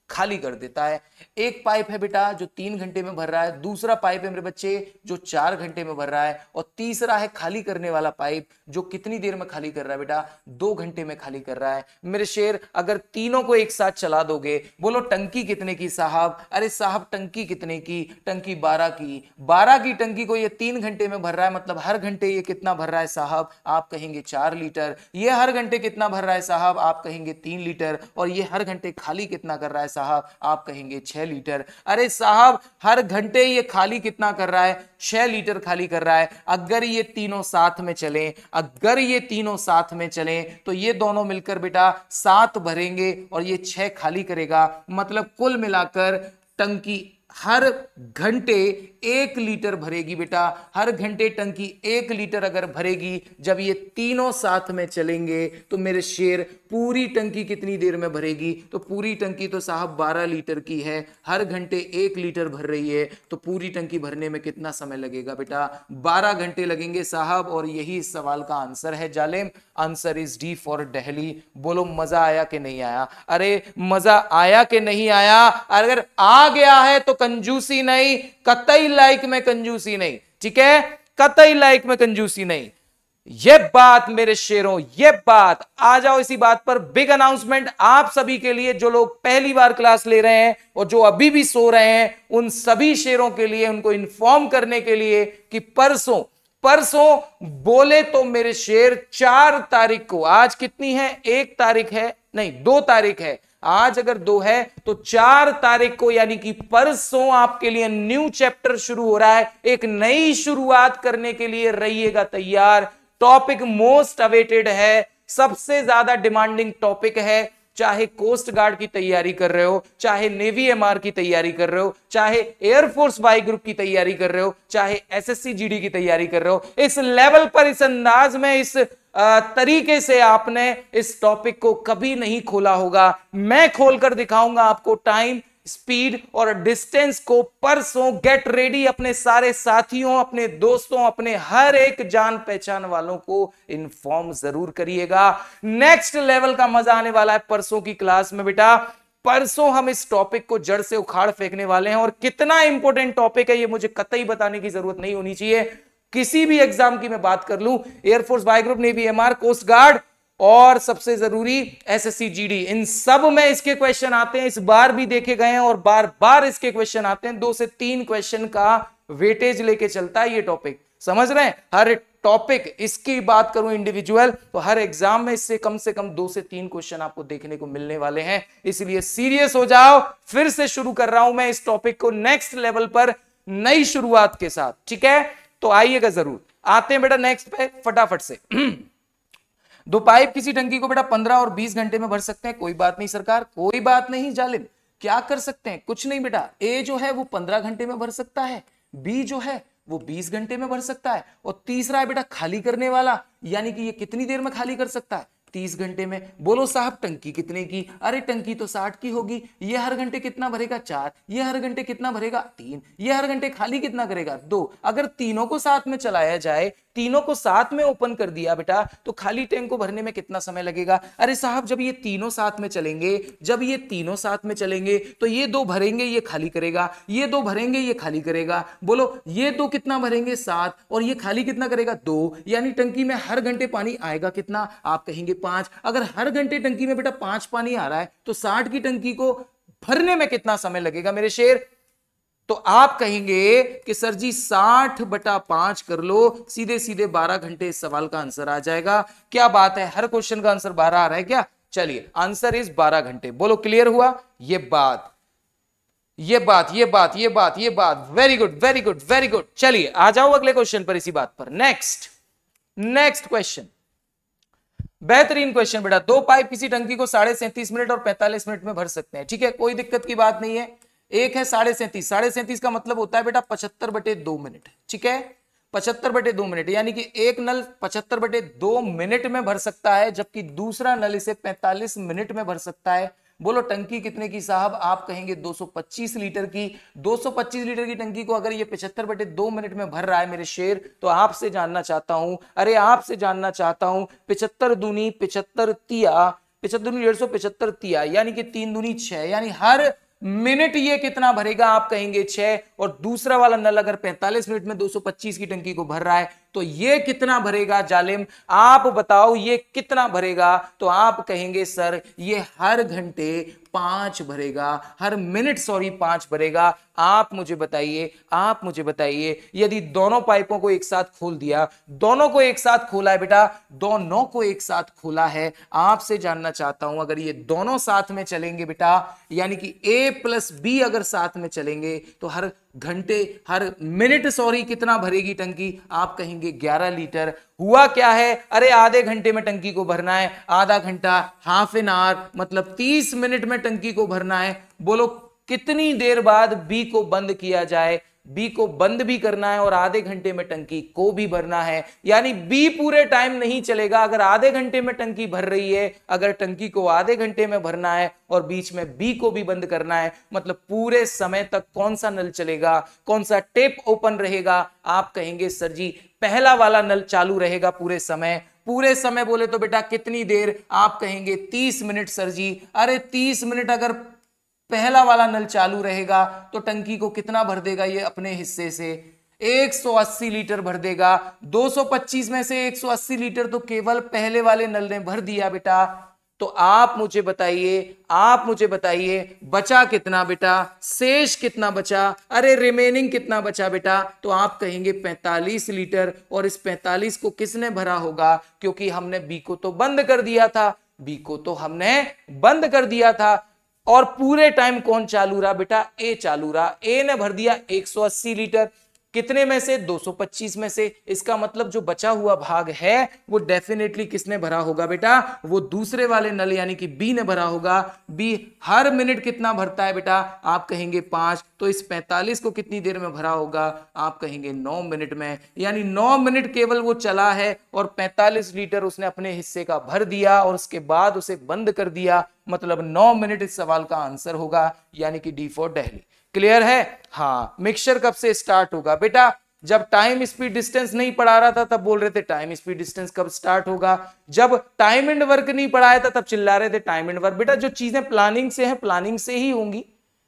खाली कर देता है एक पाइप है बेटा जो तीन घंटे में भर रहा है दूसरा पाइप है मेरे बच्चे जो चार घंटे में भर रहा है और तीसरा है खाली करने वाला पाइप जो कितनी देर में खाली कर रहा है बेटा दो घंटे में खाली कर रहा है मेरे शेर अगर तीनों को एक साथ चला दोगे बोलो टंकी कितने की साहब अरे साहब टंकी कितने की टंकी बारह की बारह की टंकी को यह तीन घंटे में भर रहा है मतलब हर घंटे ये कितना भर रहा है साहब आप कहेंगे चार लीटर ये हर घंटे कितना भर रहा है साहब आप कहेंगे तीन लीटर और ये हर घंटे खाली कितना कर रहा है साहब आप कहेंगे छह लीटर अरे साहब हर घंटे ये खाली कितना कर रहा है छह लीटर खाली कर रहा है अगर ये तीनों साथ में चलें अगर ये तीनों साथ में चलें तो ये दोनों मिलकर बेटा सात भरेंगे और ये छह खाली करेगा मतलब कुल मिलाकर टंकी हर घंटे एक लीटर भरेगी बेटा हर घंटे टंकी एक लीटर अगर भरेगी जब ये तीनों साथ में चलेंगे तो मेरे शेर पूरी टंकी कितनी देर में भरेगी तो पूरी टंकी तो साहब बारह लीटर की है हर घंटे एक लीटर भर रही है तो पूरी टंकी भरने में कितना समय लगेगा बेटा बारह घंटे लगेंगे साहब और यही इस सवाल का आंसर है जालेम answer is D for Delhi बोलो मजा आया कि नहीं आया अरे मजा आया कि नहीं आया अगर आ गया है तो कंजूसी नहीं कतई लाइक में कंजूसी नहीं ठीक है कतई लाइक में कंजूसी नहीं ये बात मेरे शेरों ये बात आ जाओ इसी बात पर बिग अनाउंसमेंट आप सभी के लिए जो लोग पहली बार क्लास ले रहे हैं और जो अभी भी सो रहे हैं उन सभी शेरों के लिए उनको इन्फॉर्म करने के लिए कि परसों परसों बोले तो मेरे शेर चार तारीख को आज कितनी है एक तारीख है नहीं दो तारीख है आज अगर दो है तो चार तारीख को यानी कि परसों आपके लिए न्यू चैप्टर शुरू हो रहा है एक नई शुरुआत करने के लिए रहिएगा तैयार टॉपिक मोस्ट अवेटेड है सबसे ज्यादा डिमांडिंग टॉपिक है चाहे कोस्ट गार्ड की तैयारी कर रहे हो चाहे नेवी एमआर की तैयारी कर रहे हो चाहे एयरफोर्स वाई ग्रुप की तैयारी कर रहे हो चाहे एसएससी जीडी की तैयारी कर रहे हो इस लेवल पर इस अंदाज में इस तरीके से आपने इस टॉपिक को कभी नहीं खोला होगा मैं खोलकर दिखाऊंगा आपको टाइम स्पीड और डिस्टेंस को परसों गेट रेडी अपने सारे साथियों अपने दोस्तों अपने हर एक जान पहचान वालों को इन्फॉर्म जरूर करिएगा नेक्स्ट लेवल का मजा आने वाला है परसों की क्लास में बेटा परसों हम इस टॉपिक को जड़ से उखाड़ फेंकने वाले हैं और कितना इंपॉर्टेंट टॉपिक है ये मुझे कतई बताने की जरूरत नहीं होनी चाहिए किसी भी एग्जाम की मैं बात कर लू एयरफोर्स बाय ग्रुप भी एमआर कोस्ट गार्ड और सबसे जरूरी एसएससी जीडी इन सब में इसके क्वेश्चन आते हैं इस बार भी देखे गए हैं और बार बार इसके क्वेश्चन आते हैं दो से तीन क्वेश्चन का वेटेज लेके चलता है ये टॉपिक समझ रहे हैं हर टॉपिक इसकी बात करूं इंडिविजुअल तो हर एग्जाम में इससे कम से कम दो से तीन क्वेश्चन आपको देखने को मिलने वाले हैं इसलिए सीरियस हो जाओ फिर से शुरू कर रहा हूं मैं इस टॉपिक को नेक्स्ट लेवल पर नई शुरुआत के साथ ठीक है तो आइएगा जरूर आते हैं बेटा नेक्स्ट पे फटाफट से दो पाइप किसी टंकी को बेटा पंद्रह और बीस घंटे में भर सकते हैं कोई बात नहीं सरकार कोई बात नहीं जालिम क्या कर सकते हैं कुछ नहीं बेटा ए जो है वो पंद्रह घंटे में भर सकता है बी जो है वो बीस घंटे में भर सकता है और तीसरा है बेटा खाली करने वाला यानी कि ये कितनी देर में खाली कर सकता है तीस घंटे में बोलो साहब टंकी कितने की अरे टंकी तो साठ की होगी ये हर घंटे कितना भरेगा चार ये हर घंटे कितना भरेगा तीन ये हर घंटे खाली कितना करेगा दो अगर तीनों को साथ में चलाया जाए तीनों को साथ में ओपन कर दिया बेटा तो खाली टैंक को भरने में कितना समय लगेगा अरे साहब जब ये तीनों साथ में चलेंगे जब ये तीनों साथ में चलेंगे तो ये दो भरेंगे ये खाली करेगा ये दो भरेंगे ये खाली करेगा बोलो ये दो कितना भरेंगे सात और ये खाली कितना करेगा दो यानी टंकी में हर घंटे पानी आएगा कितना आप कहेंगे पांच अगर हर घंटे टंकी में बेटा पांच पानी आ रहा है तो साठ की टंकी को भरने में कितना समय लगेगा मेरे शेर तो आप कहेंगे कि सर जी साठ बटा पांच कर लो सीधे सीधे बारह घंटे इस सवाल का आंसर आ जाएगा क्या बात है हर क्वेश्चन का आंसर बारह आ रहा है क्या चलिए आंसर इज बारह घंटे बोलो क्लियर हुआ ये बात ये बात ये बात ये बात ये बात very good very good very good चलिए आ जाओ अगले क्वेश्चन पर इसी बात पर नेक्स्ट नेक्स्ट क्वेश्चन बेहतरीन क्वेश्चन बेटा दो पाइप किसी टंकी को साढ़े सैंतीस मिनट और पैंतालीस मिनट में भर सकते हैं ठीक है कोई दिक्कत की बात नहीं है एक है साढ़े सैंतीस साढ़े सैंतीस का मतलब होता है बेटा पचहत्तर बटे दो मिनट ठीक है पचहत्तर बटे दो मिनट यानी कि एक नल पचहत्तर बटे दो मिनट में भर सकता है जबकि दूसरा नल इसे पैंतालीस मिनट में भर सकता है बोलो टंकी कितने की साहब आप कहेंगे 225 लीटर की 225 लीटर की टंकी को अगर ये पिछहत्तर बटे दो मिनट में भर रहा है मेरे शेर तो आपसे जानना चाहता हूं अरे आपसे जानना चाहता हूं पिछहत्तर दूनी पिछहत्तर तिया पिछहत्तर डेढ़ सौ पिछहत्तर तिया यानी कि तीन दूनी छह यानी हर मिनट ये कितना भरेगा आप कहेंगे छह और दूसरा वाला नल अगर 45 मिनट में 225 की टंकी को भर रहा है तो ये कितना भरेगा जालिम आप बताओ ये कितना भरेगा तो आप कहेंगे सर ये हर घंटे पांच भरेगा हर मिनट सॉरी पांच भरेगा आप मुझे बताइए आप मुझे बताइए यदि दोनों पाइपों को एक साथ खोल दिया दोनों को एक साथ खोला है बेटा दोनों को एक साथ खोला है आपसे जानना चाहता हूं अगर ये दोनों साथ में चलेंगे बेटा यानी कि ए प्लस बी अगर साथ में चलेंगे तो हर घंटे हर मिनट सॉरी कितना भरेगी टंकी आप कहेंगे 11 लीटर हुआ क्या है अरे आधे घंटे में टंकी को भरना है आधा घंटा हाफ एन आवर मतलब 30 मिनट में टंकी को भरना है बोलो कितनी देर बाद बी को बंद किया जाए बी को बंद भी करना है और आधे घंटे में टंकी को भी भरना है यानी बी पूरे टाइम नहीं चलेगा अगर आधे घंटे में टंकी भर रही है अगर टंकी को आधे घंटे में भरना है और बीच में बी को भी बंद करना है मतलब पूरे समय तक कौन सा नल चलेगा कौन सा टेप ओपन रहेगा आप कहेंगे सर जी पहला वाला नल चालू रहेगा पूरे समय पूरे समय बोले तो बेटा कितनी देर आप कहेंगे तीस मिनट सर जी अरे तीस मिनट अगर पहला वाला नल चालू रहेगा तो टंकी को कितना भर देगा ये अपने हिस्से से 180 लीटर भर देगा 225 में से 180 लीटर तो केवल पहले वाले नल ने भर दिया बेटा तो आप मुझे बताइए आप मुझे बताइए बचा कितना बेटा शेष कितना बचा अरे रिमेनिंग कितना बचा बेटा तो आप कहेंगे 45 लीटर और इस 45 को किसने भरा होगा क्योंकि हमने बी को तो बंद कर दिया था बी को तो हमने बंद कर दिया था और पूरे टाइम कौन चालू रहा बेटा ए चालू रहा ए ने भर दिया 180 लीटर कितने में से 225 में से इसका मतलब जो बचा हुआ भाग है वो डेफिनेटली किसने भरा होगा बेटा वो दूसरे वाले नल यानी कि बी ने भरा होगा बी हर मिनट कितना भरता है बेटा आप कहेंगे पांच तो इस 45 को कितनी देर में भरा होगा आप कहेंगे नौ मिनट में यानी नौ मिनट केवल वो चला है और पैंतालीस लीटर उसने अपने हिस्से का भर दिया और उसके बाद उसे बंद कर दिया मतलब नौ मिनट इस सवाल का आंसर होगा यानी कि डी फॉर डेहली क्लियर है हाँ मिक्सचर कब से स्टार्ट होगा बेटा जब टाइम स्पीड डिस्टेंस नहीं पढ़ा रहा था तब बोल रहे थे टाइम स्पीड डिस्टेंस कब स्टार्ट होगा जब टाइम एंड वर्क नहीं पढ़ाया था तब चिल्ला रहे थे टाइम एंड वर्क बेटा जो चीजें प्लानिंग से हैं प्लानिंग से ही होंगी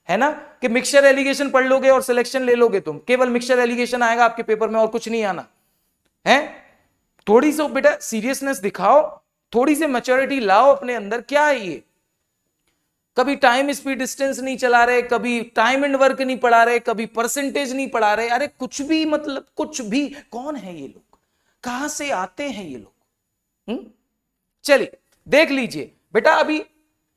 है ना कि मिक्सचर एलिगेशन पढ़ लोगे और सिलेक्शन ले लोगे तुम केवल मिक्सचर एलिगेशन आएगा आपके पेपर में और कुछ नहीं आना है थोड़ी सो बेटा सीरियसनेस दिखाओ थोड़ी सी मेच्योरिटी लाओ अपने अंदर क्या है ये कभी टाइम स्पीड डिस्टेंस नहीं चला रहे कभी टाइम एंड वर्क नहीं पढ़ा रहे कभी परसेंटेज नहीं पढ़ा रहे अरे कुछ भी मतलब कुछ भी कौन है ये लोग कहां से आते हैं ये लोग हम्म? चलिए देख लीजिए बेटा अभी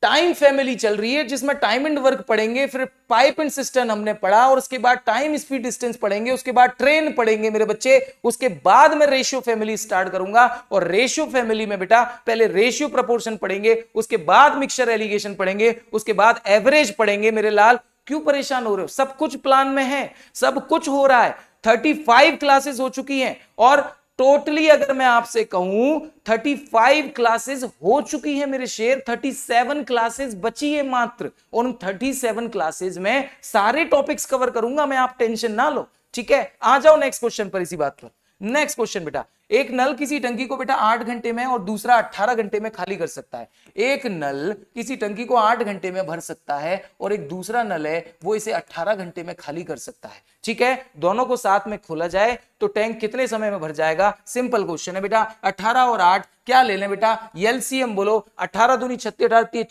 टाइम फैमिली चल रही है जिसमें टाइम एंड वर्क पढ़ेंगे फिर पाइप एंड सिस्टम हमने पढ़ा और उसके बाद टाइम स्पीड डिस्टेंस पढ़ेंगे उसके बाद ट्रेन पढ़ेंगे मेरे बच्चे उसके बाद मैं रेशियो फैमिली स्टार्ट करूंगा और रेशियो फैमिली में बेटा पहले रेशियो प्रपोर्शन पढ़ेंगे उसके बाद मिक्सर एलिगेशन पढ़ेंगे उसके बाद एवरेज पढ़ेंगे मेरे लाल क्यों परेशान हो रहे हो सब कुछ प्लान में है सब कुछ हो रहा है 35 क्लासेस हो चुकी हैं और टोटली अगर मैं आपसे कहूं 35 क्लासेस हो चुकी है मेरे शेयर 37 क्लासेस बची है मात्र और उन 37 क्लासेस में सारे टॉपिक्स कवर करूंगा मैं आप टेंशन ना लो ठीक है आ जाओ नेक्स्ट क्वेश्चन पर इसी बात पर नेक्स्ट क्वेश्चन बेटा एक नल किसी टंकी को बेटा आठ घंटे में और दूसरा अट्ठारह घंटे में खाली कर सकता है एक नल किसी टंकी को आठ घंटे में भर सकता है और एक दूसरा नल है वो इसे अट्ठारह घंटे में खाली कर सकता है ठीक है दोनों को साथ में खोला जाए तो टैंक कितने समय में भर जाएगा सिंपल क्वेश्चन है बेटा अठारह और आठ क्या ले लें बेटा एलसीएम बोलो अठारह दूनी छत्तीस अठारह तीस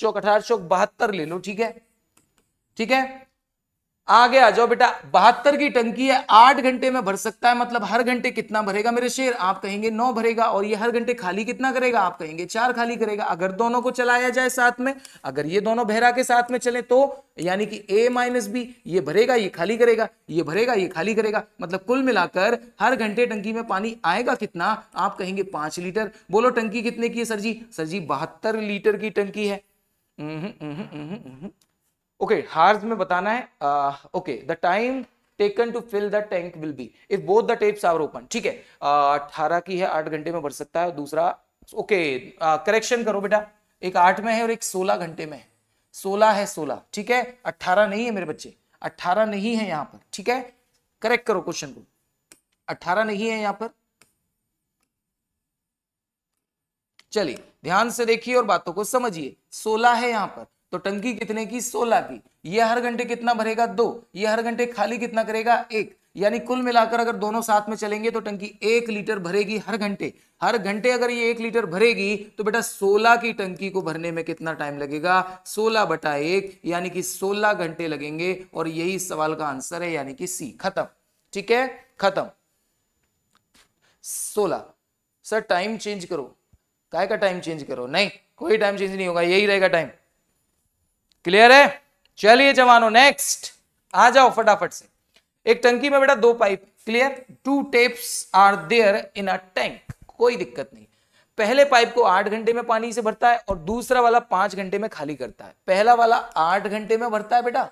चौक अठारह चौक बहत्तर ले लो ठीक है ठीक है आगे आ जाओ बेटा बहत्तर की टंकी है आठ घंटे में भर सकता है मतलब हर घंटे कितना भरेगा मेरे शेर आप कहेंगे नौ भरेगा और ये हर घंटे खाली कितना करेगा आप कहेंगे चार खाली करेगा अगर दोनों को चलाया जाए साथ में अगर ये दोनों बहरा के साथ में चले तो यानी कि ए माइनस बी ये भरेगा ये खाली करेगा ये भरेगा ये खाली करेगा मतलब कुल मिलाकर हर घंटे टंकी में पानी आएगा कितना आप कहेंगे पांच लीटर बोलो टंकी कितने की है सर जी सर जी बहत्तर लीटर की टंकी है ओके हार्स में बताना है okay the time taken to fill the tank will be if both the taps are open ठीक है अठारह uh, की है आठ घंटे में भर सकता है दूसरा ओके करेक्शन करो बेटा एक आठ में है और एक सोलह घंटे में है सोलह है सोलह ठीक है अट्ठारह नहीं है मेरे बच्चे अट्ठारह नहीं है यहां पर ठीक है करेक्ट करो क्वेश्चन को अट्ठारह नहीं है यहाँ पर चलिए ध्यान से देखिए और बातों को समझिए सोलह है यहां पर तो टंकी कितने की सोलह की ये हर घंटे कितना भरेगा दो ये हर घंटे खाली कितना करेगा एक यानी कुल मिलाकर अगर दोनों साथ में चलेंगे तो टंकी एक लीटर भरेगी हर घंटे हर घंटे अगर ये एक लीटर भरेगी तो बेटा सोलह की टंकी को भरने में कितना टाइम लगेगा सोलह बटा एक यानी कि सोलह घंटे लगेंगे और यही सवाल का आंसर है यानी कि सी खत्म ठीक है खत्म सोलह सर टाइम चेंज करो काय का टाइम चेंज करो नहीं कोई टाइम चेंज नहीं होगा यही रहेगा टाइम क्लियर है चलिए जवानों नेक्स्ट आ जाओ फटाफट से एक टंकी में बेटा दो pipe clear two taps are there in a tank कोई दिक्कत नहीं पहले पाइप को आठ घंटे में पानी से भरता है और दूसरा वाला पांच घंटे में खाली करता है पहला वाला आठ घंटे में भरता है बेटा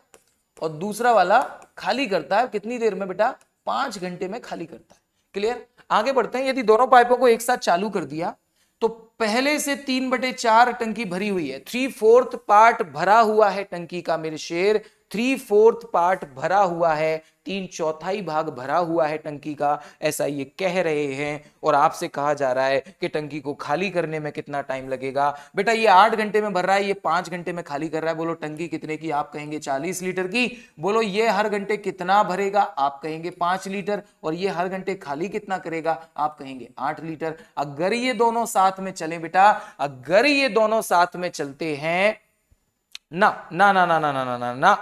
और दूसरा वाला खाली करता है कितनी देर में बेटा पांच घंटे में खाली करता है क्लियर आगे बढ़ते हैं यदि दोनों पाइपों को एक साथ चालू कर दिया तो पहले से तीन बटे चार टंकी भरी हुई है थ्री फोर्थ पार्ट भरा हुआ है टंकी का मेरे शेर थ्री फोर्थ पार्ट भरा हुआ है तीन चौथाई भाग भरा हुआ है टंकी का ऐसा ये कह रहे हैं और आपसे कहा जा रहा है कि टंकी को खाली करने में कितना टाइम लगेगा बेटा ये आठ घंटे में भर रहा है ये पांच घंटे में खाली कर रहा है बोलो टंकी कितने की आप कहेंगे चालीस लीटर की बोलो ये हर घंटे कितना भरेगा आप कहेंगे पांच लीटर और ये हर घंटे खाली कितना करेगा आप कहेंगे आठ लीटर अगर ये दोनों साथ में चल चले बेटा अगर ये दोनों साथ में चलते हैं ना ना ना ना ना ना ना ना ना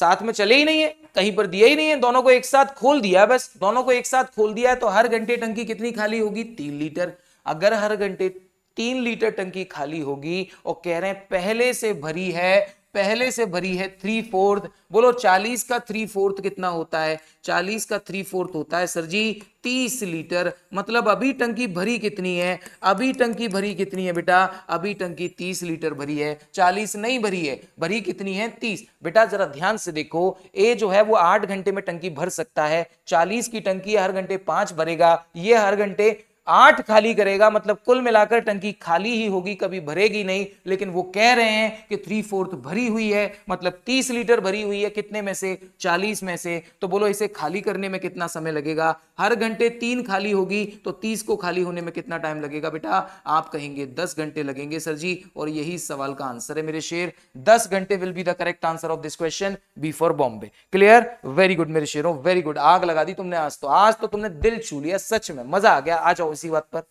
साथ में चले ही नहीं है कहीं पर दिया ही नहीं है दोनों को एक साथ खोल दिया बस दोनों को एक साथ खोल दिया है तो हर घंटे टंकी कितनी खाली होगी तीन लीटर अगर हर घंटे तीन लीटर टंकी खाली होगी और कह रहे हैं पहले से भरी है पहले से भरी है थ्री फोर्थ बोलो चालीस का थ्री फोर्थ कितना होता है चालीस का थ्री फोर्थ होता है सर जी तीस लीटर मतलब अभी टंकी भरी कितनी है अभी टंकी भरी कितनी है बेटा अभी टंकी तीस लीटर भरी है चालीस नहीं भरी है भरी कितनी है तीस बेटा जरा ध्यान से देखो ए जो है वो आठ घंटे में टंकी भर सकता है चालीस की टंकी हर घंटे पांच भरेगा ये हर घंटे आठ खाली करेगा मतलब कुल मिलाकर टंकी खाली ही होगी कभी भरेगी नहीं लेकिन वो कह रहे हैं कि थ्री फोर्थ भरी हुई है मतलब तीस लीटर भरी हुई है कितने में से चालीस में से तो बोलो इसे खाली करने में कितना समय लगेगा हर घंटे तीन खाली होगी तो तीस को खाली होने में कितना टाइम लगेगा बेटा आप कहेंगे दस घंटे लगेंगे सर जी और यही सवाल का आंसर है मेरे शेर दस घंटे will be the correct answer of this question B for Bombay clear very good मेरे शेर वेरी गुड आग लगा दी तुमने आज तो आज तो तुमने दिल छू लिया सच में मजा आ गया आ जाओ इसी बात पर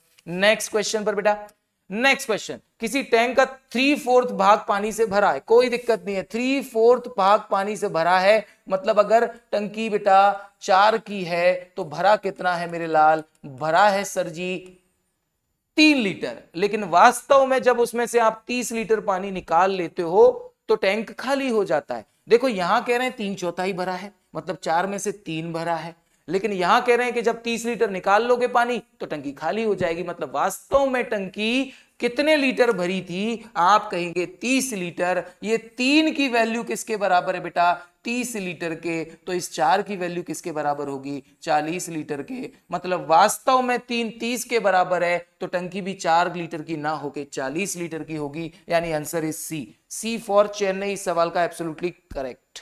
नेक्स्ट क्वेश्चन पर बेटा नेक्स्ट क्वेश्चन किसी टैंक का थ्री फोर्थ भाग पानी से भरा है कोई दिक्कत नहीं है थ्री फोर्थ भाग पानी से भरा है मतलब अगर टंकी बेटा चार की है तो भरा कितना है मेरे लाल भरा है सर जी तीन लीटर लेकिन वास्तव में जब उसमें से आप तीस लीटर पानी निकाल लेते हो तो टैंक खाली हो जाता है देखो यहां कह रहे हैं तीन चौथाई भरा है मतलब चार में से तीन भरा है लेकिन यहां कह रहे हैं कि जब तीस लीटर निकाल लोगे पानी तो टंकी खाली हो जाएगी मतलब वास्तव में टंकी कितने लीटर भरी थी आप कहेंगे तीस लीटर ये तीन की वैल्यू किसके बराबर है बेटा तीस लीटर के तो इस चार की वैल्यू किसके बराबर होगी चालीस लीटर के मतलब वास्तव में तीन तीस के बराबर है तो टंकी भी चार लीटर की ना होके चालीस लीटर की होगी यानी answer is C C for Chennai इस सवाल का एब्सोल्युटली करेक्ट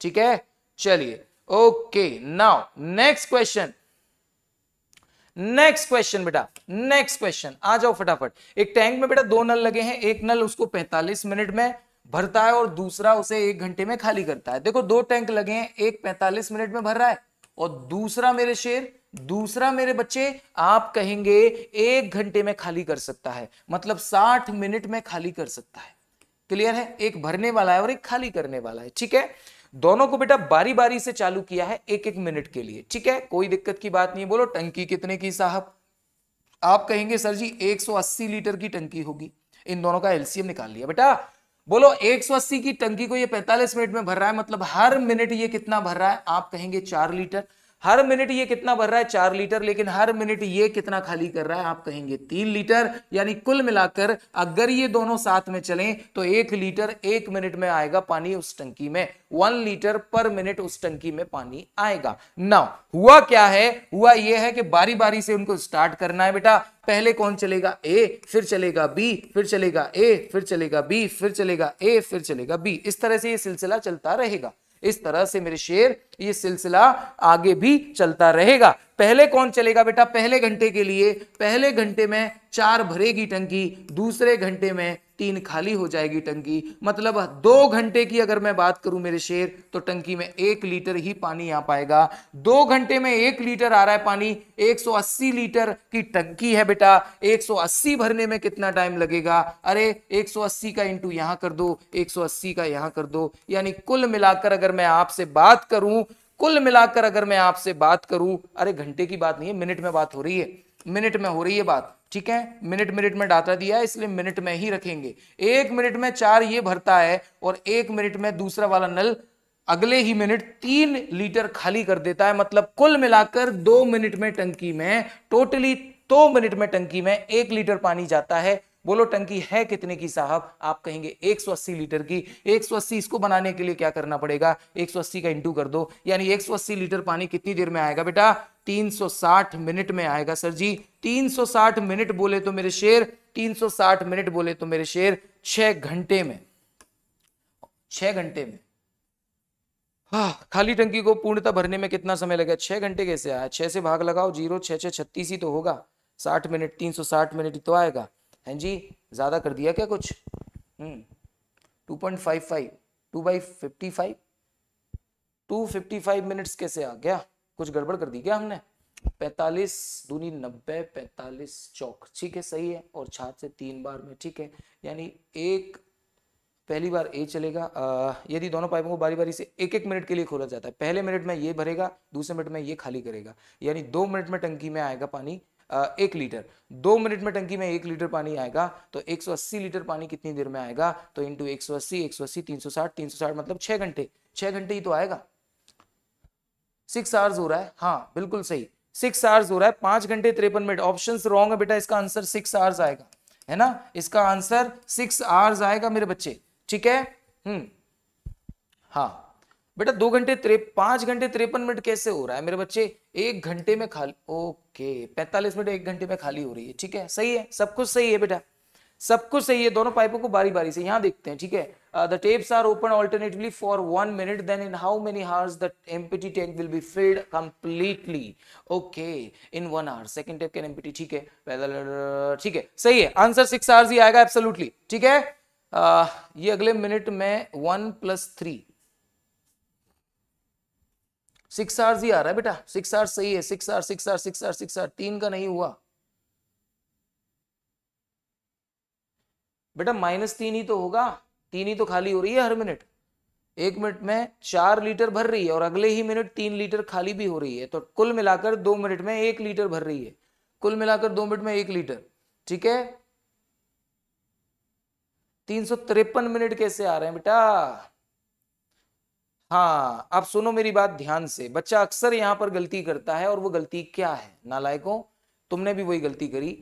ठीक है चलिए okay now next question next question बेटा नेक्स्ट क्वेश्चन आ जाओ फटाफट एक टैंक में बेटा दो नल लगे हैं एक नल उसको 45 मिनट में भरता है और दूसरा उसे एक घंटे में खाली करता है देखो दो टैंक लगे हैं एक 45 मिनट में भर रहा है और दूसरा मेरे शेर दूसरा मेरे बच्चे आप कहेंगे एक घंटे में खाली कर सकता है मतलब साठ मिनट में खाली कर सकता है क्लियर है एक भरने वाला है और एक खाली करने वाला है ठीक है दोनों को बेटा बारी बारी से चालू किया है एक एक मिनट के लिए ठीक है कोई दिक्कत की बात नहीं है बोलो टंकी कितने की साहब आप कहेंगे सर जी 180 लीटर की टंकी होगी इन दोनों का एलसीएम निकाल लिया बेटा बोलो 180 की टंकी को ये 45 मिनट में भर रहा है मतलब हर मिनट ये कितना भर रहा है आप कहेंगे चार लीटर हर मिनट ये कितना भर रहा है चार लीटर लेकिन हर मिनट ये कितना खाली कर रहा है आप कहेंगे तीन लीटर यानी कुल मिलाकर अगर ये दोनों साथ में चलें तो एक लीटर एक मिनट में आएगा पानी उस टंकी में वन लीटर पर मिनट उस टंकी में पानी आएगा नाउ हुआ क्या है हुआ यह है कि बारी बारी से उनको स्टार्ट करना है बेटा पहले कौन चलेगा ए फिर चलेगा बी फिर चलेगा ए फिर चलेगा बी फिर चलेगा ए फिर चलेगा बी इस तरह से ये सिलसिला चलता रहेगा इस तरह से मेरे शेर ये सिलसिला आगे भी चलता रहेगा पहले कौन चलेगा बेटा पहले घंटे के लिए पहले घंटे में चार भरेगी टंकी दूसरे घंटे में तीन खाली हो जाएगी टंकी मतलब दो घंटे की अगर मैं बात करूं मेरे शेर तो टंकी में एक लीटर ही पानी आ पाएगा दो घंटे में एक लीटर आ रहा है पानी 180 लीटर की टंकी है बेटा 180 भरने में कितना टाइम लगेगा अरे 180 का इंटू यहां कर दो 180 का यहां कर दो यानी कुल मिलाकर अगर मैं आपसे बात करूं कुल मिलाकर अगर मैं आपसे बात करूं अरे घंटे की बात नहीं है मिनट में बात हो रही है मिनट में हो रही है बात ठीक है मिनट मिनट में डाटा दिया है इसलिए मिनट में ही रखेंगे एक मिनट में चार ये भरता है और एक मिनट में दूसरा वाला नल अगले ही मिनट तीन लीटर खाली कर देता है मतलब कुल मिलाकर दो मिनट में टंकी में टोटली दो मिनट में टंकी में एक लीटर पानी जाता है बोलो टंकी है कितने की साहब आप कहेंगे 180 लीटर की 180 इसको बनाने के लिए क्या करना पड़ेगा 180 का इंटू कर दो यानी 180 लीटर पानी कितनी देर में आएगा बेटा 360 मिनट में आएगा सर जी 360 मिनट बोले तो मेरे शेर 360 मिनट बोले तो मेरे शेर छह घंटे में छह घंटे में हाँ खाली टंकी को पूर्णता भरने में कितना समय लगेगा छह घंटे कैसे आया छह से भाग लगाओ जीरो छह छह छत्तीस ही तो होगा साठ मिनट तीन सौ साठ मिनट ही तो आएगा हैं जी ज्यादा कर दिया क्या कुछ hmm two point five five two by fifty five two fifty five minutes कैसे आ गया कुछ गड़बड़ कर दी क्या हमने पैतालीस दूनी नब्बे पैतालीस चौक ठीक है सही है और छात्र से तीन बार में ठीक है यानी एक पहली बार ए चलेगा यदि दोनों पाइपों को बारी बारी से एक एक मिनट के लिए खोला जाता है पहले मिनट में ये भरेगा दूसरे मिनट में ये खाली करेगा यानी दो मिनट में टंकी में आएगा पानी आ, एक लीटर दो मिनट में टंकी में एक लीटर पानी आएगा तो 180 लीटर पानी कितनी देर में आएगा तो इंटू एक सौ अस्सी एक सौ अस्सी तीन सौ साठ तीन सौ साठ मतलब छह घंटे छह घंटे ही तो आएगा सिक्स आवर्स हो रहा है हाँ बिल्कुल सही सिक्स आवर्स हो रहा है पांच घंटे तिरपन मिनट ऑप्शन रॉन्ग है बेटा इसका आंसर सिक्स आवर्स आएगा है ना इसका आंसर सिक्स आवर्स आएगा मेरे बच्चे ठीक है हम्म हाँ बेटा दो घंटे त्रे पांच घंटे तिरपन मिनट कैसे हो रहा है मेरे बच्चे एक घंटे में खाली ओके पैंतालीस मिनट एक घंटे में खाली हो रही है ठीक है सही है सब कुछ सही है बेटा सब कुछ सही है दोनों पाइपों को बारी बारी से यहाँ देखते हैं ठीक है the taps are open alternatively for one minute then in how many hours the empty tank will be filled completely okay in one hour second tap can empty ठीक है ठीक है सही है आंसर सिक्स आवर्स ही आएगा absolutely ठीक है आ, uh, ये अगले मिनट में one plus three six hours ही आ रहा है बेटा सिक्स आवर्स सही है six hour six hour six hour six hour तीन का नहीं हुआ बेटा माइनस तीन ही तो होगा तीन ही तो खाली हो रही है हर मिनट एक मिनट में चार लीटर भर रही है और अगले ही मिनट तीन लीटर खाली भी हो रही है तो कुल मिलाकर दो मिनट में एक लीटर भर रही है कुल मिलाकर दो मिनट में एक लीटर ठीक है तीन सौ तिरपन मिनट कैसे आ रहे हैं बेटा हाँ आप सुनो मेरी बात ध्यान से बच्चा अक्सर यहां पर गलती करता है और वो गलती क्या है नालायकों तुमने भी वही गलती करी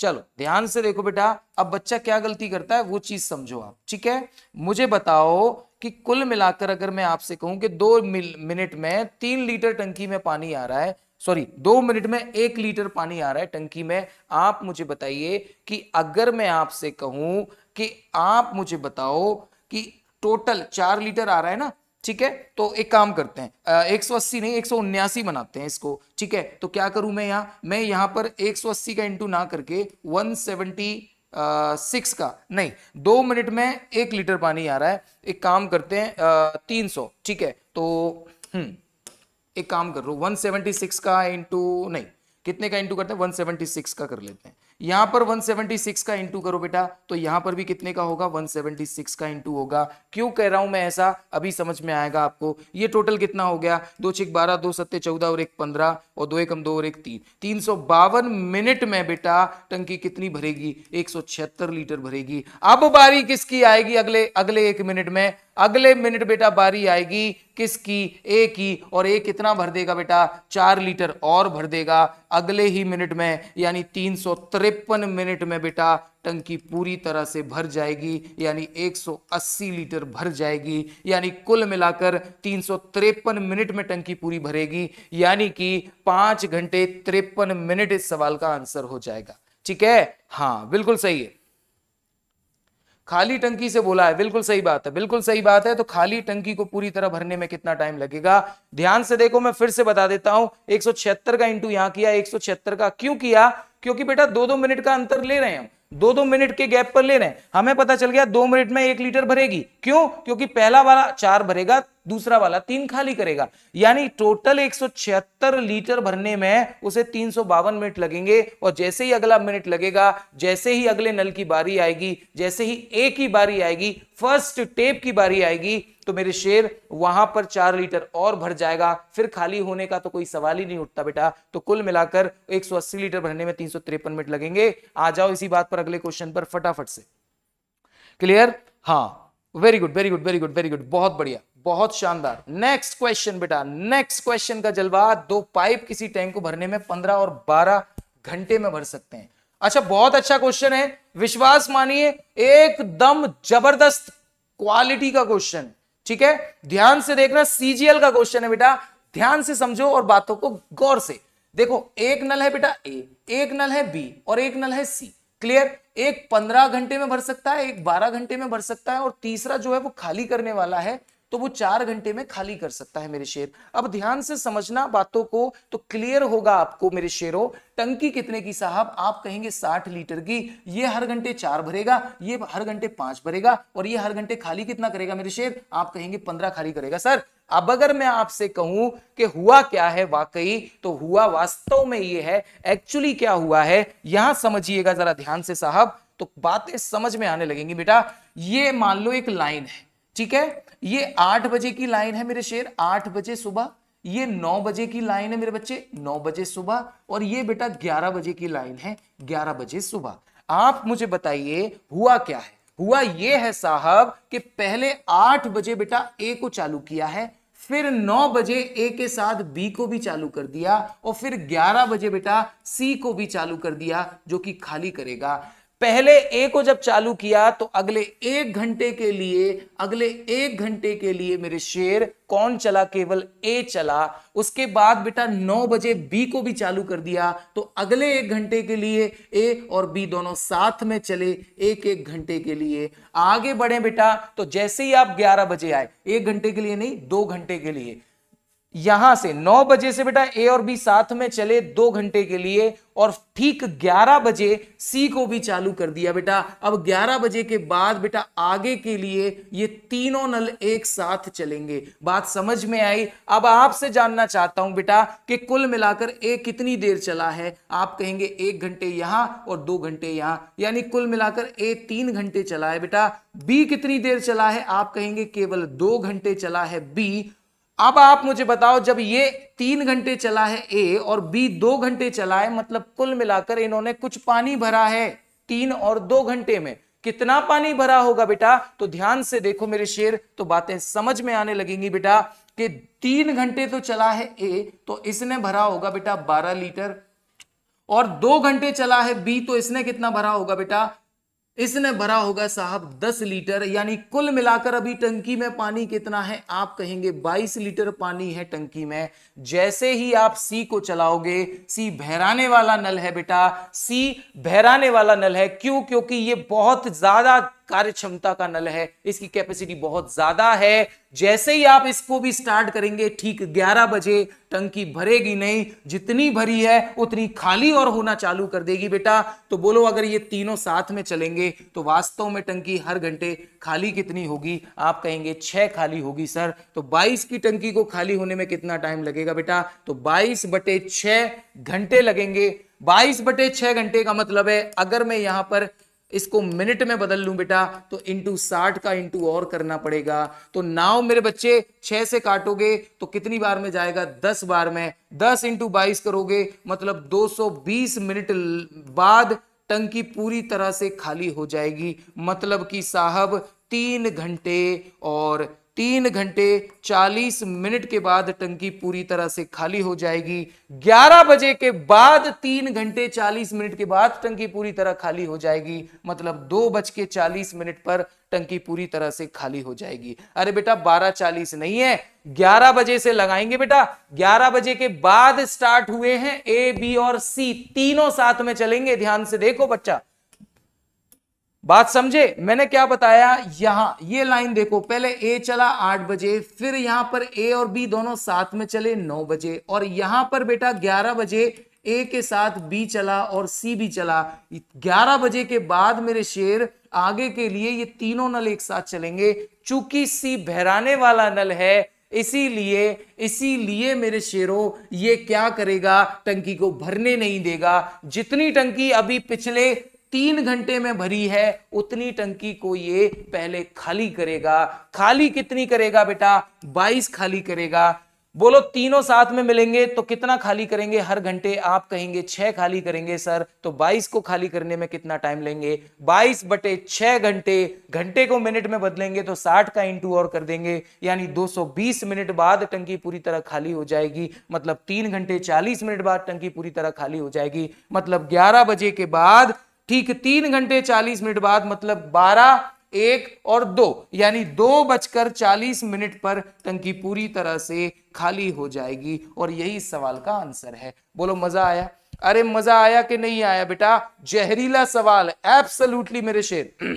चलो ध्यान से देखो बेटा अब बच्चा क्या गलती करता है वो चीज समझो आप ठीक है मुझे बताओ कि कुल मिलाकर अगर मैं आपसे कहूं कि दो मिनट में तीन लीटर टंकी में पानी आ रहा है सॉरी दो मिनट में एक लीटर पानी आ रहा है टंकी में आप मुझे बताइए कि अगर मैं आपसे कहूं कि आप मुझे बताओ कि टोटल चार लीटर आ रहा है ना ठीक है तो एक काम करते हैं एक सौ अस्सी नहीं एक सौ उन्यासी बनाते हैं इसको ठीक है तो क्या करूं मैं यहां मैं यहां पर एक सौ अस्सी का इंटू ना करके वन सेवेंटी सिक्स का नहीं दो मिनट में एक लीटर पानी आ रहा है एक काम करते हैं तीन सौ ठीक है तो हम्म एक काम कर लो वन सेवनटी सिक्स का इंटू नहीं कितने का इंटू करते हैं वन सेवनटी सिक्स का कर लेते हैं यहां पर 176 का इंटू करो बेटा तो यहां पर भी कितने का होगा 176 का इंटू होगा क्यों कह रहा हूं मैं ऐसा अभी समझ में आएगा आपको ये टोटल कितना हो गया दो छिक बारह दो सत्ते चौदह और एक पंद्रह और दो एक दो और एक तीन तीन सौ बावन मिनट में बेटा टंकी कितनी भरेगी एक सौ छिहत्तर लीटर भरेगी अब बारी किसकी आएगी अगले अगले एक मिनट में अगले मिनट बेटा बारी आएगी किसकी ए की और ए कितना भर देगा बेटा चार लीटर और भर देगा अगले ही मिनट में यानी तीन सौ मिनट में बेटा टंकी पूरी तरह से भर जाएगी यानी 180 लीटर भर जाएगी यानी कुल मिलाकर तीन मिनट में टंकी पूरी भरेगी यानी कि पांच घंटे तिरपन मिनट इस सवाल का आंसर हो जाएगा ठीक है हाँ बिल्कुल सही है खाली टंकी से बोला है बिल्कुल सही बात है बिल्कुल सही बात है तो खाली टंकी को पूरी तरह भरने में कितना टाइम लगेगा ध्यान से देखो मैं फिर से बता देता हूं एक का इंटू यहां किया एक का क्यों किया क्योंकि बेटा दो दो मिनट का अंतर ले रहे हैं दो दो मिनट के गैप पर ले रहे हैं हमें पता चल गया दो मिनट में एक लीटर भरेगी क्यों क्योंकि पहला वाला चार भरेगा दूसरा वाला तीन खाली करेगा यानी टोटल एक लीटर भरने में उसे तीन मिनट लगेंगे और जैसे ही अगला मिनट लगेगा जैसे ही अगले नल की बारी आएगी जैसे ही एक ही बारी आएगी फर्स्ट टेप की बारी आएगी तो मेरे शेर वहां पर चार लीटर और भर जाएगा फिर खाली होने का तो कोई सवाल ही नहीं उठता बेटा तो कुल मिलाकर 180 लीटर भरने में तीन मिनट लगेंगे आ जाओ इसी बात पर अगले क्वेश्चन पर फटाफट से क्लियर हाँ very good very good very good very good बहुत बढ़िया बहुत शानदार नेक्स्ट क्वेश्चन बेटा नेक्स्ट क्वेश्चन का जलवा दो पाइप किसी टैंक को भरने में पंद्रह और बारह घंटे में भर सकते हैं अच्छा बहुत अच्छा क्वेश्चन है विश्वास मानिए एकदम जबरदस्त क्वालिटी का क्वेश्चन ठीक है ध्यान से देखना सीजीएल का क्वेश्चन है बेटा ध्यान से समझो और बातों को गौर से देखो एक नल है बेटा ए एक नल है बी और एक नल है सी क्लियर एक पंद्रह घंटे में भर सकता है एक बारह घंटे में भर सकता है और तीसरा जो है वो खाली करने वाला है तो वो चार घंटे में खाली कर सकता है मेरे शेर अब ध्यान से समझना बातों को तो क्लियर होगा आपको मेरे शेरों टंकी कितने की साहब आप कहेंगे साठ लीटर की ये हर घंटे चार भरेगा ये हर घंटे पांच भरेगा और ये हर घंटे खाली कितना करेगा मेरे शेर आप कहेंगे पंद्रह खाली करेगा सर अब अगर मैं आपसे कहूं कि हुआ क्या है वाकई तो हुआ वास्तव में ये है एक्चुअली क्या हुआ है यहां समझिएगा जरा ध्यान से साहब तो बातें समझ में आने लगेंगी बेटा ये मान लो एक लाइन है ठीक है ये आठ बजे की लाइन है मेरे शेर आठ बजे सुबह ये नौ बजे की लाइन है मेरे बच्चे नौ बजे सुबह और ये बेटा ग्यारह बजे की लाइन है ग्यारह बजे सुबह आप मुझे बताइए हुआ क्या है हुआ ये है साहब कि पहले आठ बजे बेटा ए को चालू किया है फिर नौ बजे ए के साथ बी को भी चालू कर दिया और फिर ग्यारह बजे बेटा सी को भी चालू कर दिया जो कि खाली करेगा पहले ए को जब चालू किया तो अगले एक घंटे के लिए अगले एक घंटे के लिए मेरे शेयर कौन चला केवल ए चला उसके बाद बेटा नौ बजे बी को भी चालू कर दिया तो अगले एक घंटे के लिए ए और बी दोनों साथ में चले एक एक घंटे के लिए आगे बढ़े बेटा तो जैसे ही आप ग्यारह बजे आए एक घंटे के लिए नहीं दो घंटे के लिए यहां से 9 बजे से बेटा ए और बी साथ में चले दो घंटे के लिए और ठीक 11 बजे सी को भी चालू कर दिया बेटा अब 11 बजे के बाद बेटा आगे के लिए ये तीनों नल एक साथ चलेंगे बात समझ में आई अब आपसे जानना चाहता हूं बेटा कि कुल मिलाकर ए कितनी देर चला है आप कहेंगे एक घंटे यहां और दो घंटे यहां यानी कुल मिलाकर ए तीन घंटे चला है बेटा बी कितनी देर चला है आप कहेंगे केवल दो घंटे चला है बी अब आप मुझे बताओ जब ये तीन घंटे चला है ए और बी दो घंटे चला है मतलब कुल मिलाकर इन्होंने कुछ पानी भरा है तीन और दो घंटे में कितना पानी भरा होगा बेटा तो ध्यान से देखो मेरे शेर तो बातें समझ में आने लगेंगी बेटा कि तीन घंटे तो चला है ए तो इसने भरा होगा बेटा बारह लीटर और दो घंटे चला है बी तो इसने कितना भरा होगा बेटा इसने भरा होगा साहब 10 लीटर यानी कुल मिलाकर अभी टंकी में पानी कितना है आप कहेंगे 22 लीटर पानी है टंकी में जैसे ही आप सी को चलाओगे सी बहराने वाला नल है बेटा सी बहराने वाला नल है क्यों क्योंकि ये बहुत ज्यादा कार्य क्षमता का नल है इसकी कैपेसिटी बहुत ज्यादा है जैसे ही आप इसको भी स्टार्ट करेंगे ठीक 11 बजे टंकी भरेगी नहीं जितनी भरी है उतनी खाली और होना चालू कर देगी बेटा तो बोलो अगर ये तीनों साथ में चलेंगे तो वास्तव में टंकी हर घंटे खाली कितनी होगी आप कहेंगे छह खाली होगी सर तो बाईस की टंकी को खाली होने में कितना टाइम लगेगा बेटा तो बाईस बटे छह घंटे लगेंगे बाईस बटे छह घंटे का मतलब है अगर मैं यहां पर इसको मिनट में बदल लूं बेटा तो इंटू साठ का इंटू और करना पड़ेगा तो नाव मेरे बच्चे छह से काटोगे तो कितनी बार में जाएगा दस बार में दस इंटू बाईस करोगे मतलब दो सौ बीस मिनट बाद टंकी पूरी तरह से खाली हो जाएगी मतलब कि साहब तीन घंटे और तीन घंटे चालीस मिनट के बाद टंकी पूरी तरह से खाली हो जाएगी ग्यारह बजे के बाद तीन घंटे चालीस मिनट के बाद टंकी पूरी तरह खाली हो जाएगी मतलब दो बज के चालीस मिनट पर टंकी पूरी तरह से खाली हो जाएगी अरे बेटा बारह चालीस नहीं है ग्यारह बजे से लगाएंगे बेटा ग्यारह बजे के बाद स्टार्ट हुए हैं ए बी और सी तीनों साथ में चलेंगे ध्यान से देखो बच्चा बात समझे मैंने क्या बताया यहां ये लाइन देखो पहले ए चला आठ बजे फिर यहां पर ए और बी दोनों साथ में चले नौ बजे और यहां पर बेटा ग्यारह बजे ए के साथ बी चला और सी भी चला ग्यारह बजे के बाद मेरे शेर आगे के लिए ये तीनों नल एक साथ चलेंगे चूंकि सी बहराने वाला नल है इसीलिए इसीलिए मेरे शेरों ये क्या करेगा टंकी को भरने नहीं देगा जितनी टंकी अभी पिछले तीन घंटे में भरी है उतनी टंकी को ये पहले खाली करेगा खाली कितनी करेगा बेटा बाईस खाली करेगा बोलो तीनों साथ में मिलेंगे तो कितना खाली करेंगे हर घंटे आप कहेंगे छह खाली करेंगे सर तो 22 को खाली करने में कितना टाइम लेंगे 22 बटे छह घंटे घंटे को मिनट में बदलेंगे तो 60 का इंटू और कर देंगे यानी 220 मिनट बाद टंकी पूरी तरह खाली हो जाएगी मतलब तीन घंटे चालीस मिनट बाद टंकी पूरी तरह खाली हो जाएगी मतलब ग्यारह बजे के बाद ठीक तीन घंटे चालीस मिनट बाद मतलब बारह एक और दो यानी दो बजकर चालीस मिनट पर टंकी पूरी तरह से खाली हो जाएगी और यही सवाल का आंसर है बोलो मजा आया अरे मजा आया कि नहीं आया बेटा जहरीला सवाल एब्सोल्युटली मेरे शेर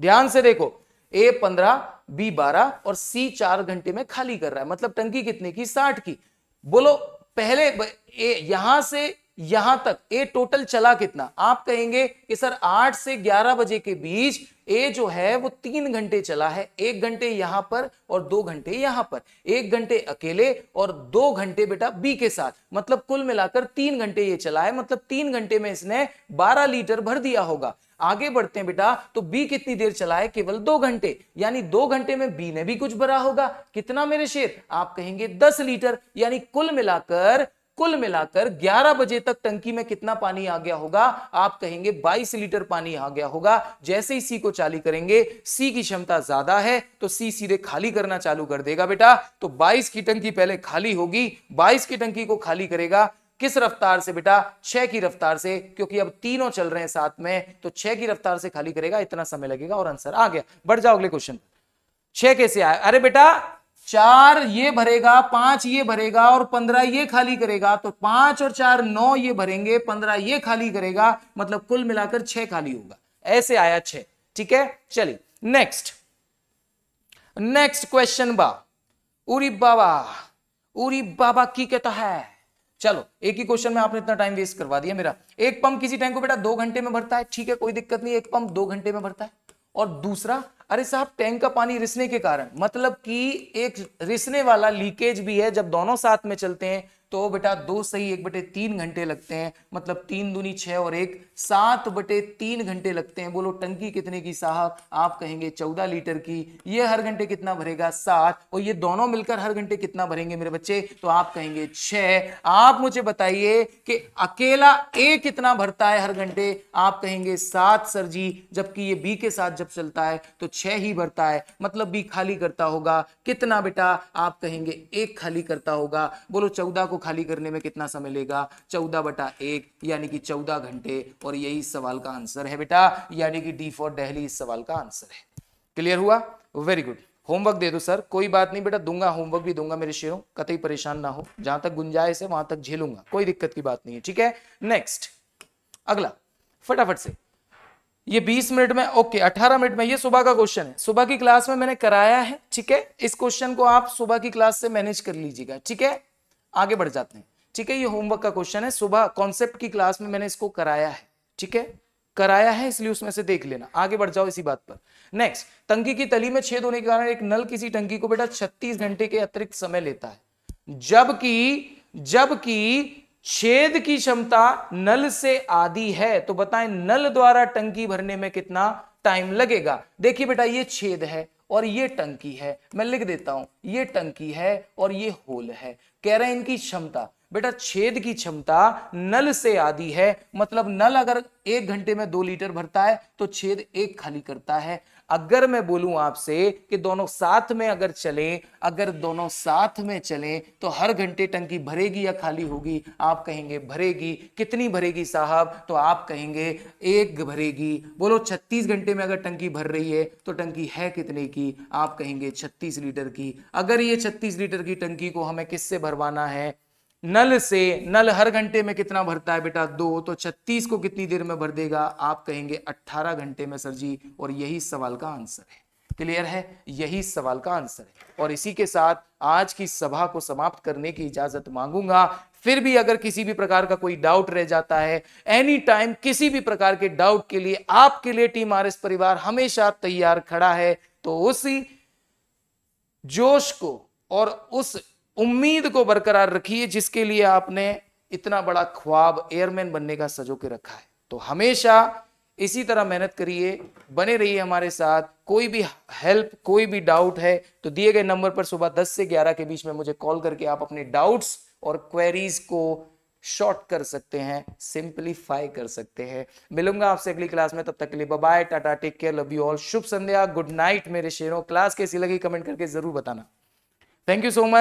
ध्यान से देखो ए पंद्रह बी बारह और सी चार घंटे में खाली कर रहा है मतलब टंकी कितने की साठ की बोलो पहले ए, यहां से यहां तक ए टोटल चला कितना आप कहेंगे कि सर आठ से ग्यारह बजे के बीच ए जो है वो तीन घंटे चला है एक घंटे यहां पर और दो घंटे यहां पर एक घंटे अकेले और दो घंटे बेटा बी के साथ मतलब कुल मिलाकर तीन घंटे ये चला है मतलब तीन घंटे में इसने बारह लीटर भर दिया होगा आगे बढ़ते हैं बेटा तो बी कितनी देर चला है केवल दो घंटे यानी दो घंटे में बी ने भी कुछ भरा होगा कितना मेरे शेर आप कहेंगे दस लीटर यानी कुल मिलाकर कुल मिलाकर 11 बजे तक टंकी में कितना पानी आ गया होगा आप कहेंगे 22 लीटर पानी आ गया होगा जैसे ही सी को चाली करेंगे सी की क्षमता ज्यादा है तो सी सीधे खाली करना चालू कर देगा बेटा तो 22 की टंकी पहले खाली होगी 22 की टंकी को खाली करेगा किस रफ्तार से बेटा छह की रफ्तार से क्योंकि अब तीनों चल रहे हैं साथ में तो छह की रफ्तार से खाली करेगा इतना समय लगेगा और आंसर आ गया बढ़ जाओ अगले क्वेश्चन छह कैसे आया अरे बेटा चार ये भरेगा पांच ये भरेगा और पंद्रह ये खाली करेगा तो पांच और चार नौ ये भरेंगे पंद्रह ये खाली करेगा मतलब कुल मिलाकर छह खाली होगा ऐसे आया छह ठीक है चलिए नेक्स्ट नेक्स्ट क्वेश्चन बा उरी बाबा उरी बाबा की कहता है चलो एक ही क्वेश्चन में आपने इतना टाइम वेस्ट करवा दिया मेरा एक पंप किसी टैंक को बेटा दो घंटे में भरता है ठीक है कोई दिक्कत नहीं एक पंप दो घंटे में भरता है और दूसरा अरे साहब टैंक का पानी रिसने के कारण मतलब कि एक रिसने वाला लीकेज भी है जब दोनों साथ में चलते हैं तो बेटा दो सही एक बटे तीन घंटे लगते हैं मतलब तीन दूनी छह और एक सात बटे तीन घंटे लगते हैं बोलो टंकी कितने की साहब आप कहेंगे चौदह लीटर की ये हर घंटे कितना भरेगा सात और ये दोनों मिलकर हर घंटे कितना भरेंगे मेरे बच्चे तो आप कहेंगे छह आप मुझे बताइए कि अकेला ए कितना भरता है हर घंटे आप कहेंगे सात सर जी जबकि ये बी के साथ जब चलता है तो छह ही भरता है मतलब बी खाली करता होगा कितना बेटा आप कहेंगे एक खाली करता होगा बोलो चौदह को खाली करने में कितना समय लेगा चौदह बटा एक यानी कि चौदह घंटे और यही सवाल का आंसर है बेटा यानी कि डी फॉर डेहली इस सवाल का आंसर है क्लियर हुआ वेरी गुड होमवर्क दे दो सर कोई बात नहीं बेटा दूंगा होमवर्क भी दूंगा मेरे शेरों कतई परेशान ना हो जहां तक गुंजाइश है वहां तक झेलूंगा कोई दिक्कत की बात नहीं है ठीक है नेक्स्ट अगला फटाफट से ये 20 मिनट में ओके 18 मिनट में ये सुबह का क्वेश्चन है सुबह की क्लास में मैंने कराया है ठीक है इस क्वेश्चन को आप सुबह की क्लास से मैनेज कर लीजिएगा ठीक है आगे बढ़ जाते हैं ठीक है ये होमवर्क का क्वेश्चन है सुबह कॉन्सेप्ट की क्लास में मैंने इसको कराया है ठीक है कराया है इसलिए उसमें से देख लेना आगे बढ़ जाओ इसी बात पर नेक्स्ट टंकी की तली में छेद होने के कारण एक नल किसी टंकी को बेटा 36 घंटे के अतिरिक्त समय लेता है जबकि जबकि छेद की क्षमता नल से आधी है तो बताएं नल द्वारा टंकी भरने में कितना टाइम लगेगा देखिए बेटा ये छेद है और ये टंकी है मैं लिख देता हूं ये टंकी है और ये होल है कह रहे हैं इनकी क्षमता बेटा छेद की क्षमता नल से आदि है मतलब नल अगर एक घंटे में दो लीटर भरता है तो छेद एक खाली करता है अगर मैं बोलूं आपसे कि दोनों साथ में अगर चलें अगर दोनों साथ में चलें तो हर घंटे टंकी भरेगी या खाली होगी आप कहेंगे भरेगी कितनी भरेगी साहब तो आप कहेंगे एक भरेगी बोलो 36 घंटे में अगर टंकी भर रही है तो टंकी है कितने की आप कहेंगे 36 लीटर की अगर ये 36 लीटर की टंकी को हमें किससे भरवाना है नल से नल हर घंटे में कितना भरता है बेटा दो तो छत्तीस को कितनी देर में भर देगा आप कहेंगे अट्ठारह घंटे में सर जी और यही सवाल का आंसर है क्लियर है यही सवाल का आंसर है और इसी के साथ आज की सभा को समाप्त करने की इजाजत मांगूंगा फिर भी अगर किसी भी प्रकार का कोई डाउट रह जाता है एनी टाइम किसी भी प्रकार के डाउट के लिए आपके लिए टीम आर परिवार हमेशा तैयार खड़ा है तो उसी जोश को और उस उम्मीद को बरकरार रखिए जिसके लिए आपने इतना बड़ा ख्वाब एयरमैन बनने का सजो के रखा है तो हमेशा इसी तरह मेहनत करिए बने रहिए हमारे साथ कोई भी हेल्प कोई भी डाउट है तो दिए गए नंबर पर सुबह 10 से 11 के बीच में मुझे कॉल करके आप अपने डाउट्स और क्वेरीज को शॉर्ट कर सकते हैं सिंपलीफाई कर सकते हैं मिलूंगा आपसे अगली क्लास में तब तक के लिए bye tata take care love you all शुभ संध्या गुड नाइट मेरे शेरों क्लास कैसी लगी कमेंट करके जरूर बताना थैंक यू सो मच